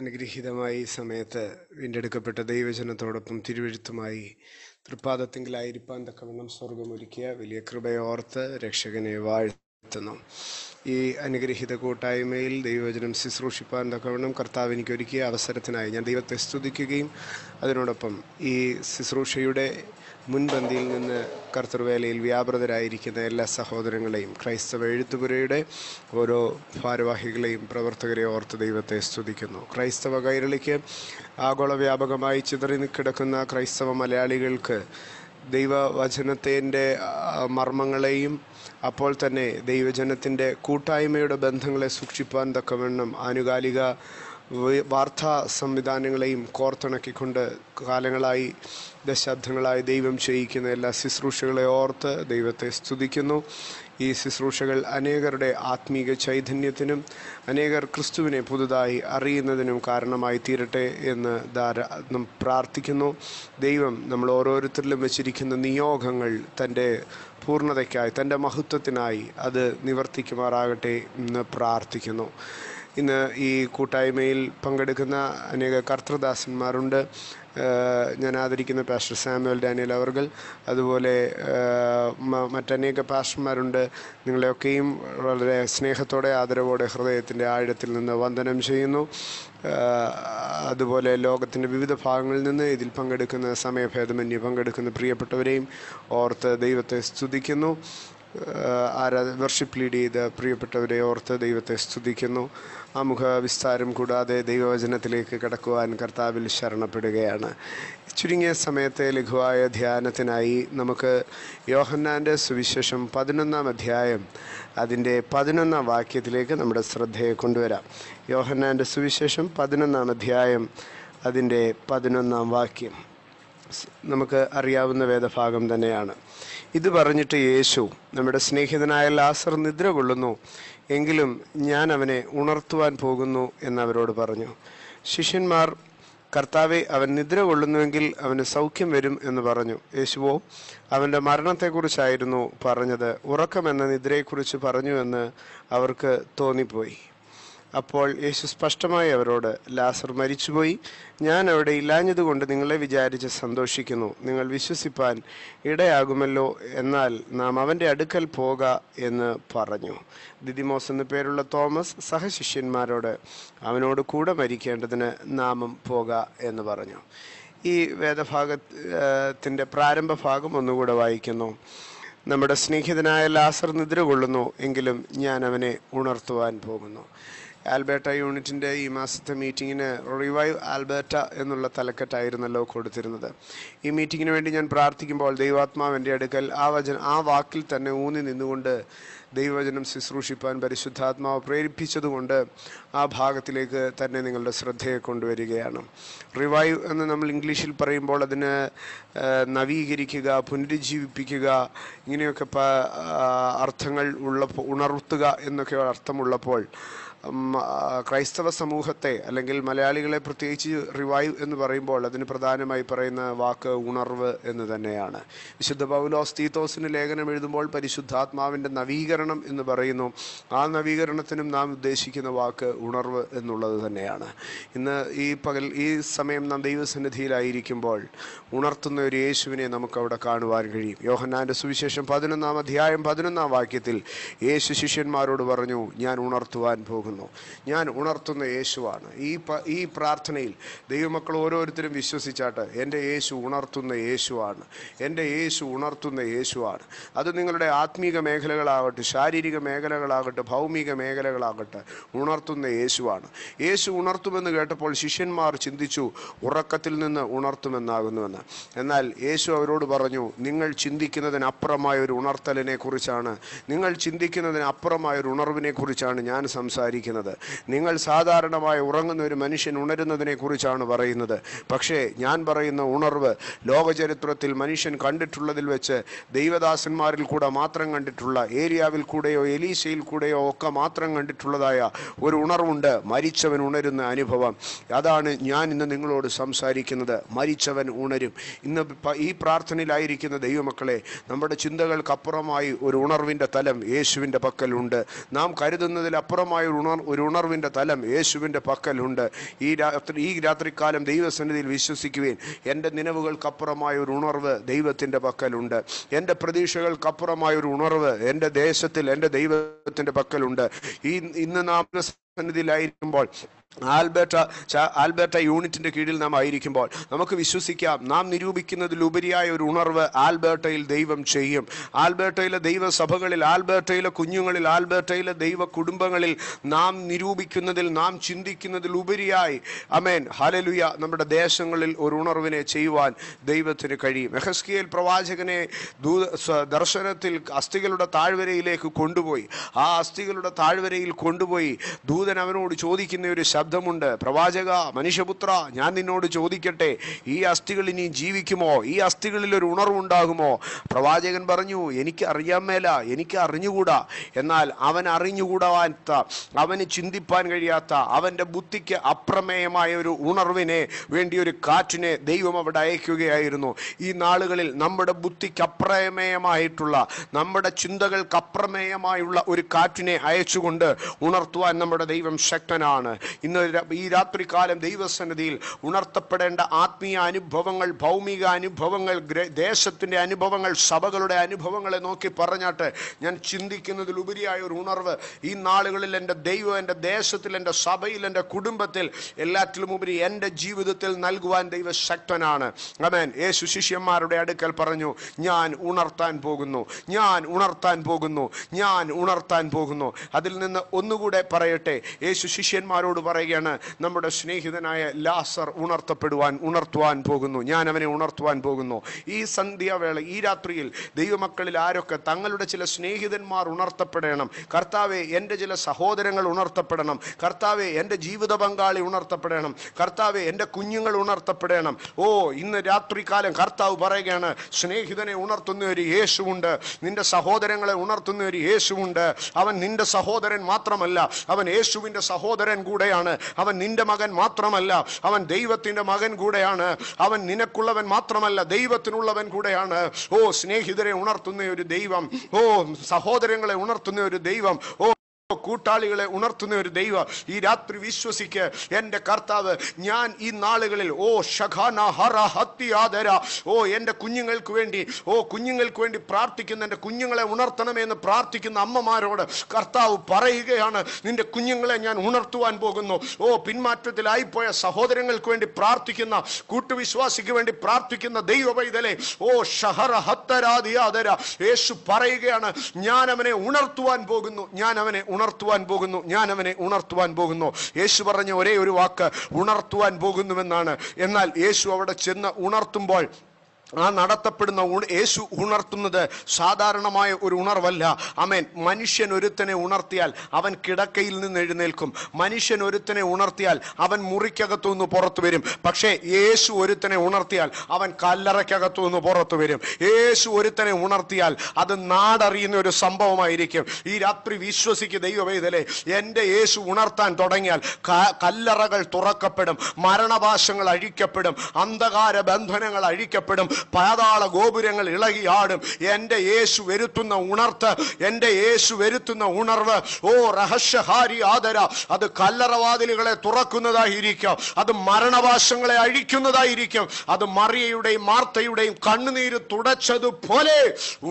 അനുഗ്രഹീതമായി ഈ സമയത്ത് വീണ്ടെടുക്കപ്പെട്ട ദൈവജനത്തോടൊപ്പം തിരുവഴുത്തുമായി തൃപ്പാദത്തിങ്കിലായിരിക്കാൻ തക്കവണ്ണം സ്വർഗമൊരുക്കിയ വലിയ കൃപയോർത്ത് രക്ഷകനെ വാഴ്ത്തുന്നു ഈ അനുഗ്രഹീത കൂട്ടായ്മയിൽ ദൈവവചനം ശുശ്രൂഷിപ്പാൻ തക്കവണ്ണം കർത്താവ് എനിക്ക് ഒരുക്കിയ അവസരത്തിനായി ഞാൻ ദൈവത്തെ സ്തുതിക്കുകയും അതിനോടൊപ്പം ഈ ശുശ്രൂഷയുടെ മുൻപന്തിയിൽ നിന്ന് കർത്തൃവേലയിൽ വ്യാപൃതരായിരിക്കുന്ന എല്ലാ സഹോദരങ്ങളെയും ക്രൈസ്തവ എഴുത്തുപുരയുടെ ഓരോ ഭാരവാഹികളെയും പ്രവർത്തകരെ ഓർത്ത് ദൈവത്തെ സ്തുതിക്കുന്നു ക്രൈസ്തവ കൈരളിക്ക് ആഗോള വ്യാപകമായി ചിതറി കിടക്കുന്ന ക്രൈസ്തവ മലയാളികൾക്ക് ദൈവവചനത്തിൻ്റെ മർമ്മങ്ങളെയും അപ്പോൾ തന്നെ ദൈവജനത്തിൻ്റെ കൂട്ടായ്മയുടെ ബന്ധങ്ങളെ സൂക്ഷിപ്പാൻ തക്കവണ്ണം ആനുകാലിക വാർത്താ സംവിധാനങ്ങളെയും കോർത്തിണക്കിക്കൊണ്ട് കാലങ്ങളായി ദശാബ്ദങ്ങളായി ദൈവം ചെയ്യിക്കുന്ന എല്ലാ ശുശ്രൂഷകളെ ഓർത്ത് ദൈവത്തെ സ്തുതിക്കുന്നു ഈ ശുശ്രൂഷകൾ അനേകരുടെ ആത്മീക ചൈതന്യത്തിനും അനേകർ ക്രിസ്തുവിനെ പുതുതായി അറിയുന്നതിനും കാരണമായി തീരട്ടെ എന്ന് ധാരാ പ്രാർത്ഥിക്കുന്നു ദൈവം നമ്മൾ ഓരോരുത്തരിലും വച്ചിരിക്കുന്ന നിയോഗങ്ങൾ തൻ്റെ പൂർണ്ണതയ്ക്കായി തൻ്റെ മഹത്വത്തിനായി അത് നിവർത്തിക്കുമാറാകട്ടെ എന്ന് പ്രാർത്ഥിക്കുന്നു ഇന്ന് ഈ കൂട്ടായ്മയിൽ പങ്കെടുക്കുന്ന അനേക കർത്തൃദാസന്മാരുണ്ട് ഞാൻ ആദരിക്കുന്ന പാസ്റ്റർ സാമുവൽ ഡാനിയൽ അവർകൾ അതുപോലെ മറ്റനേക പാസ്റ്റർമാരുണ്ട് നിങ്ങളെയൊക്കെയും വളരെ സ്നേഹത്തോടെ ആദരവോടെ ഹൃദയത്തിൻ്റെ ആഴത്തിൽ നിന്ന് വന്ദനം ചെയ്യുന്നു അതുപോലെ ലോകത്തിൻ്റെ വിവിധ ഭാഗങ്ങളിൽ നിന്ന് ഇതിൽ പങ്കെടുക്കുന്ന സമയഭേദമന്യേ പങ്കെടുക്കുന്ന പ്രിയപ്പെട്ടവരെയും ഓർത്ത് ദൈവത്തെ സ്തുതിക്കുന്നു ആരാധ വർഷിപ്പ് ലീഡ് ചെയ്ത പ്രിയപ്പെട്ടവരെ ഓർത്ത് ദൈവത്തെ സ്തുതിക്കുന്നു ആമുഖ വിസ്താരം കൂടാതെ ദൈവവചനത്തിലേക്ക് കടക്കുവാൻ കർത്താവിൽ ശരണപ്പെടുകയാണ് ചുരുങ്ങിയ സമയത്തെ ലഘുവായ ധ്യാനത്തിനായി നമുക്ക് യോഹന്നാൻ്റെ സുവിശേഷം പതിനൊന്നാം അധ്യായം അതിൻ്റെ പതിനൊന്നാം വാക്യത്തിലേക്ക് നമ്മുടെ ശ്രദ്ധയെ കൊണ്ടുവരാം യോഹന്നാൻ്റെ സുവിശേഷം പതിനൊന്നാം അധ്യായം അതിൻ്റെ പതിനൊന്നാം വാക്യം നമുക്ക് അറിയാവുന്ന വേദഭാഗം തന്നെയാണ് ഇത് പറഞ്ഞിട്ട് യേശു നമ്മുടെ സ്നേഹിതനായ ലാസർ നിദ്ര കൊള്ളുന്നു എങ്കിലും ഞാൻ അവനെ ഉണർത്തുവാൻ പോകുന്നു എന്നവരോട് പറഞ്ഞു ശിഷ്യന്മാർ കർത്താവെ അവൻ നിദ്ര കൊള്ളുന്നുവെങ്കിൽ അവന് സൗഖ്യം വരും എന്ന് പറഞ്ഞു യേശുവോ അവൻ്റെ മരണത്തെക്കുറിച്ചായിരുന്നു പറഞ്ഞത് ഉറക്കമെന്ന നിദ്രയെക്കുറിച്ച് പറഞ്ഞു എന്ന് അവർക്ക് തോന്നിപ്പോയി അപ്പോൾ യേശു സ്പഷ്ടമായി അവരോട് ലാസർ മരിച്ചുപോയി ഞാൻ അവിടെ ഇല്ലാഞ്ഞതുകൊണ്ട് നിങ്ങളെ വിചാരിച്ച് സന്തോഷിക്കുന്നു നിങ്ങൾ വിശ്വസിപ്പാൻ ഇടയാകുമല്ലോ എന്നാൽ നാം അവൻ്റെ അടുക്കൽ പോക എന്ന് പറഞ്ഞു ദിദിമോസ് എന്ന പേരുള്ള തോമസ് സഹശിഷ്യന്മാരോട് അവനോട് കൂടെ മരിക്കേണ്ടതിന് നാമം പോക എന്ന് പറഞ്ഞു ഈ വേദഭാഗത്തിൻ്റെ പ്രാരംഭ ഭാഗം ഒന്നുകൂടെ വായിക്കുന്നു നമ്മുടെ സ്നേഹിതനായ ലാസർ നിദ്ര കൊള്ളുന്നു എങ്കിലും ഞാൻ അവനെ ഉണർത്തുവാൻ പോകുന്നു ആൽബർട്ട യൂണിറ്റിൻ്റെ ഈ മാസത്തെ മീറ്റിങ്ങിന് റിവൈവ് ആൽബർട്ട എന്നുള്ള തലക്കെട്ടായിരുന്നല്ലോ കൊടുത്തിരുന്നത് ഈ മീറ്റിങ്ങിന് വേണ്ടി ഞാൻ പ്രാർത്ഥിക്കുമ്പോൾ ദൈവാത്മാവിൻ്റെ അടുക്കൽ ആ വചന ആ വാക്കിൽ തന്നെ ഊന്നി നിന്നുകൊണ്ട് ദൈവവചനം ശുശ്രൂഷിപ്പാൻ പരിശുദ്ധാത്മാവ് പ്രേരിപ്പിച്ചതുകൊണ്ട് ആ ഭാഗത്തിലേക്ക് തന്നെ നിങ്ങളുടെ ശ്രദ്ധയെ കൊണ്ടുവരികയാണ് റിവൈവ് എന്ന് നമ്മൾ ഇംഗ്ലീഷിൽ പറയുമ്പോൾ അതിന് നവീകരിക്കുക പുനരുജ്ജീവിപ്പിക്കുക ഇങ്ങനെയൊക്കെ അർത്ഥങ്ങൾ ഉള്ള ഉണർത്തുക എന്നൊക്കെ അർത്ഥമുള്ളപ്പോൾ ക്രൈസ്തവ സമൂഹത്തെ അല്ലെങ്കിൽ മലയാളികളെ പ്രത്യേകിച്ച് റിവൈവ് എന്ന് പറയുമ്പോൾ അതിന് പ്രധാനമായി പറയുന്ന വാക്ക് ഉണർവ് എന്ന് തന്നെയാണ് വിശുദ്ധ പൗലോസ് തീത്തോസിന് ലേഖനം എഴുതുമ്പോൾ പരിശുദ്ധാത്മാവിൻ്റെ നവീകരണം എന്ന് പറയുന്നു ആ നവീകരണത്തിനും നാം ഉദ്ദേശിക്കുന്ന വാക്ക് ഉണർവ് എന്നുള്ളത് തന്നെയാണ് ഇന്ന് ഈ പകൽ ഈ സമയം നാം ദൈവസന്നിധിയിലായിരിക്കുമ്പോൾ ഉണർത്തുന്ന ഒരു യേശുവിനെ നമുക്ക് അവിടെ കാണുവാൻ കഴിയും യോഹന്നാൻ്റെ സുവിശേഷം പതിനൊന്നാം അധ്യായം പതിനൊന്നാം വാക്യത്തിൽ യേശു ശിഷ്യന്മാരോട് പറഞ്ഞു ഞാൻ ഉണർത്തുവാൻ പോകുന്നു ഞാൻ ഉണർത്തുന്ന യേശുവാണ് ഈ ഈ പ്രാർത്ഥനയിൽ ദൈവമക്കൾ ഓരോരുത്തരും വിശ്വസിച്ചാട്ട് എൻ്റെ യേശു ഉണർത്തുന്ന യേശുവാണ് എൻ്റെ യേശു ഉണർത്തുന്ന യേശുവാണ് അത് നിങ്ങളുടെ ആത്മീക മേഖലകളാകട്ടെ ശാരീരിക മേഖലകളാകട്ടെ ഭൗമിക മേഖലകളാകട്ടെ ഉണർത്തുന്ന യേശുവാണ് യേശു ഉണർത്തുമെന്ന് കേട്ടപ്പോൾ ശിഷ്യന്മാർ ചിന്തിച്ചു ഉറക്കത്തിൽ നിന്ന് ഉണർത്തുമെന്നാകുന്നുവെന്ന് എന്നാൽ യേശു അവരോട് പറഞ്ഞു നിങ്ങൾ ചിന്തിക്കുന്നതിനപ്പുറമായ ഒരു ഉണർത്തലിനെ കുറിച്ചാണ് നിങ്ങൾ ചിന്തിക്കുന്നതിനപ്പുറമായ ഒരു ഉണർവിനെ കുറിച്ചാണ് ഞാൻ സംസാരിക്കുന്നത് നിങ്ങൾ സാധാരണമായി ഉറങ്ങുന്ന ഒരു മനുഷ്യൻ ഉണരുന്നതിനെ കുറിച്ചാണ് പറയുന്നത് പക്ഷേ ഞാൻ പറയുന്ന ഉണർവ് ലോകചരിത്രത്തിൽ മനുഷ്യൻ കണ്ടിട്ടുള്ളതിൽ വെച്ച് ദൈവദാസന്മാരിൽ കൂടെ മാത്രം കണ്ടിട്ടുള്ള ഏരിയാവിൽ കൂടെയോ എലീസയിൽ കൂടെയോ ഒക്കെ മാത്രം കണ്ടിട്ടുള്ളതായ ഒരു ഉണർവുണ്ട് മരിച്ചവൻ ഉണരുന്ന അനുഭവം അതാണ് ഞാൻ ഇന്ന് നിങ്ങൾ നിങ്ങളോട് സംസാരിക്കുന്നത് മരിച്ചവൻ ഉണരും ഇന്ന് ഈ പ്രാർത്ഥനയിലായിരിക്കുന്ന ദൈവമക്കളെ നമ്മുടെ ചിന്തകൾക്കപ്പുറമായി ഒരു ഉണർവിൻ്റെ തലം യേശുവിൻ്റെ പക്കലുണ്ട് നാം കരുതുന്നതിലപ്പുറമായ ഒരു ഉണർ ഒരു ഉണർവിൻ്റെ തലം യേശുവിൻ്റെ പക്കലുണ്ട് ഈ രാത്രി ഈ രാത്രിക്കാലം ദൈവസന്നിധിയിൽ വിശ്വസിക്കുകയും എൻ്റെ നിലവുകൾക്കപ്പുറമായ ഒരു ഉണർവ് ദൈവത്തിൻ്റെ പക്കലുണ്ട് എൻ്റെ പ്രതീക്ഷകൾക്കപ്പുറമായ ഒരു ഉണർവ് എൻ്റെ ദേശത്തിൽ എൻ്റെ ദൈവത്തിൻ്റെ പക്കലുണ്ട് ഈ ഇന്ന് നാം സന്നിധിയിലായിരിക്കുമ്പോൾ ആൽബർട്ട ആൽബർട്ട യൂണിറ്റിൻ്റെ കീഴിൽ നാം ആയിരിക്കുമ്പോൾ നമുക്ക് വിശ്വസിക്കാം നാം നിരൂപിക്കുന്നതിലുപരിയായ ഒരു ഉണർവ് ആൽബർട്ടയിൽ ദൈവം ചെയ്യും ആൽബർട്ടയിലെ ദൈവസഭകളിൽ ആൽബർട്ടയിലെ കുഞ്ഞുങ്ങളിൽ ആൽബർട്ടയിലെ ദൈവ കുടുംബങ്ങളിൽ നാം നിരൂപിക്കുന്നതിൽ നാം ചിന്തിക്കുന്നതിലുപരിയായി അമേൻ ഹലലുയ നമ്മുടെ ദേശങ്ങളിൽ ഒരു ഉണർവിനെ ചെയ്യുവാൻ ദൈവത്തിന് കഴിയും മെഹസ്കിയൽ പ്രവാചകനെ ദൂ ദർശനത്തിൽ അസ്ഥികളുടെ താഴ്വരയിലേക്ക് കൊണ്ടുപോയി ആ അസ്ഥികളുടെ താഴ്വരയിൽ കൊണ്ടുപോയി ദൂതൻ അവനോട് ചോദിക്കുന്ന ഒരു ശബ്ദമുണ്ട് പ്രവാചക മനുഷ്യപുത്ര ഞാൻ നിന്നോട് ചോദിക്കട്ടെ ഈ അസ്ഥികൾ ഇനി ജീവിക്കുമോ ഈ അസ്ഥികളിൽ ഒരു ഉണർവുണ്ടാകുമോ പ്രവാചകൻ പറഞ്ഞു എനിക്ക് അറിയാൻ മേല എനിക്ക് അറിഞ്ഞുകൂടാ എന്നാൽ അവൻ അറിഞ്ഞുകൂടാത്ത അവന് ചിന്തിപ്പാൻ കഴിയാത്ത അവൻ്റെ ബുദ്ധിക്ക് അപ്രമേയമായ ഒരു ഉണർവിനെ വേണ്ടി ഒരു കാറ്റിനെ ദൈവം അവിടെ അയക്കുകയായിരുന്നു ഈ നാളുകളിൽ നമ്മുടെ ബുദ്ധിക്ക് അപ്രമേയമായിട്ടുള്ള നമ്മുടെ ചിന്തകൾക്ക് അപ്രമേയമായുള്ള ഒരു കാറ്റിനെ അയച്ചുകൊണ്ട് ഉണർത്തുവാൻ നമ്മുടെ ദൈവം ശക്തനാണ് ഇന്ന് ഇന്ന് ഈ രാത്രികാലം ദൈവസന്നിധിയിൽ ഉണർത്തപ്പെടേണ്ട ആത്മീയ അനുഭവങ്ങൾ ഭൗമിക അനുഭവങ്ങൾ ദേശത്തിൻ്റെ അനുഭവങ്ങൾ സഭകളുടെ അനുഭവങ്ങളെ നോക്കി പറഞ്ഞാട്ട് ഞാൻ ചിന്തിക്കുന്നതിലുപരിയായ ഒരു ഉണർവ് ഈ നാളുകളിൽ എൻ്റെ ദൈവം എൻ്റെ ദേശത്തിൽ എൻ്റെ സഭയിൽ എൻ്റെ കുടുംബത്തിൽ എല്ലാറ്റിലും ഉപരി എൻ്റെ ജീവിതത്തിൽ നൽകുവാൻ ദൈവ ശക്തനാണ് അമേൻ യേശു ശിഷ്യന്മാരുടെ അടുക്കൽ പറഞ്ഞു ഞാൻ ഉണർത്താൻ പോകുന്നു ഞാൻ ഉണർത്താൻ പോകുന്നു ഞാൻ ഉണർത്താൻ പോകുന്നു അതിൽ നിന്ന് ഒന്നുകൂടെ പറയട്ടെ യേശു ശിഷ്യന്മാരോട് പറഞ്ഞു പറയുകയാണ് നമ്മുടെ സ്നേഹിതനായ ലാസർ ഉണർത്തപ്പെടുവാൻ ഉണർത്തുവാൻ പോകുന്നു ഞാൻ അവനെ ഉണർത്തുവാൻ പോകുന്നു ഈ സന്ധ്യാവേള ഈ രാത്രിയിൽ ദൈവമക്കളിൽ ആരൊക്കെ തങ്ങളുടെ ചില സ്നേഹിതന്മാർ ഉണർത്തപ്പെടണം കർത്താവെ എൻ്റെ ചില സഹോദരങ്ങൾ ഉണർത്തപ്പെടണം കർത്താവെ എൻ്റെ ജീവിത പങ്കാളി ഉണർത്തപ്പെടണം കർത്താവെ എൻ്റെ കുഞ്ഞുങ്ങൾ ഉണർത്തപ്പെടണം ഓ ഇന്ന് രാത്രികാലം കർത്താവ് പറയുകയാണ് സ്നേഹിതനെ ഉണർത്തുന്ന ഒരു യേശുവുണ്ട് നിന്റെ സഹോദരങ്ങളെ ഉണർത്തുന്ന ഒരു യേശുവുണ്ട് അവൻ നിന്റെ സഹോദരൻ മാത്രമല്ല അവൻ യേശുവിൻ്റെ സഹോദരൻ കൂടെയാണ് മകനാണ് അവൻ നിന്റെ മകൻ മാത്രമല്ല അവൻ ദൈവത്തിൻ്റെ മകൻ കൂടെയാണ് അവൻ നിനക്കുള്ളവൻ മാത്രമല്ല ദൈവത്തിനുള്ളവൻ കൂടെയാണ് ഓ സ്നേഹിതരെ ഉണർത്തുന്ന ഒരു ദൈവം ഓ സഹോദരങ്ങളെ ഉണർത്തുന്ന ഒരു ദൈവം ഓ കൂട്ടാളികളെ ഉണർത്തുന്ന ഒരു ദൈവം ഈ രാത്രി വിശ്വസിക്ക് എൻ്റെ കർത്താവ് ഞാൻ ഈ നാളുകളിൽ ഓ ഷഖാന ഹത്തിയാദര ഓ എൻ്റെ കുഞ്ഞുങ്ങൾക്ക് വേണ്ടി ഓ കുഞ്ഞുങ്ങൾക്ക് വേണ്ടി പ്രാർത്ഥിക്കുന്ന എൻ്റെ കുഞ്ഞുങ്ങളെ ഉണർത്തണമെന്ന് പ്രാർത്ഥിക്കുന്ന അമ്മമാരോട് കർത്താവ് പറയുകയാണ് നിന്റെ കുഞ്ഞുങ്ങളെ ഞാൻ ഉണർത്തുവാൻ പോകുന്നു ഓ പിന്മാറ്റത്തിലായിപ്പോയ സഹോദരങ്ങൾക്ക് വേണ്ടി പ്രാർത്ഥിക്കുന്ന കൂട്ടുവിശ്വാസിക്ക് വേണ്ടി പ്രാർത്ഥിക്കുന്ന ദൈവ പൈതലെ ഓ ഷഹറ യേശു പറയുകയാണ് ഞാൻ അവനെ ഉണർത്തുവാൻ പോകുന്നു ഞാൻ അവനെ ഉണർത്തുവാൻ പോകുന്നു ഞാൻ അവനെ ഉണർത്തുവാൻ പോകുന്നു യേശു പറഞ്ഞ ഒരേ ഒരു വാക്ക് ഉണർത്തുവാൻ പോകുന്നുവെന്നാണ് എന്നാൽ യേശു അവിടെ ചെന്ന് ഉണർത്തുമ്പോൾ ആ നടത്തപ്പെടുന്ന യേശു ഉണർത്തുന്നത് സാധാരണമായ ഒരു ഉണർവല്ല അമേൻ മനുഷ്യൻ ഒരുത്തനെ ഉണർത്തിയാൽ അവൻ കിടക്കയിൽ നിന്ന് എഴുന്നേൽക്കും മനുഷ്യൻ ഒരുത്തനെ ഉണർത്തിയാൽ അവൻ മുറിക്കകത്തു നിന്ന് പുറത്തു വരും പക്ഷേ യേശു ഒരുത്തനെ ഉണർത്തിയാൽ അവൻ കല്ലറയ്ക്കകത്തു നിന്ന് പുറത്തു വരും യേശു ഒരുത്തനെ ഉണർത്തിയാൽ അത് നാടറിയുന്ന ഒരു സംഭവമായിരിക്കും ഈ രാത്രി വിശ്വസിക്ക് ദൈവവേദലെ എൻ്റെ യേശു ഉണർത്താൻ തുടങ്ങിയാൽ കല്ലറകൾ തുറക്കപ്പെടും മരണപാശങ്ങൾ അഴിക്കപ്പെടും അന്ധകാര ബന്ധനങ്ങൾ അഴിക്കപ്പെടും പാതാള ഗോപുരങ്ങൾ ഇളകിയാടും എൻ്റെ യേശു വരുത്തുന്ന ഉണർത്ത് എൻ്റെ യേശു വരുത്തുന്ന ഉണർവ് ഓ രഹസ്യഹാരി ആദര അത് കല്ലറവാതിലുകളെ തുറക്കുന്നതായിരിക്കും അത് മരണവാശങ്ങളെ അഴിക്കുന്നതായിരിക്കും അത് മറിയയുടെയും മാർത്തയുടെയും കണ്ണുനീര് തുടച്ചതുപോലെ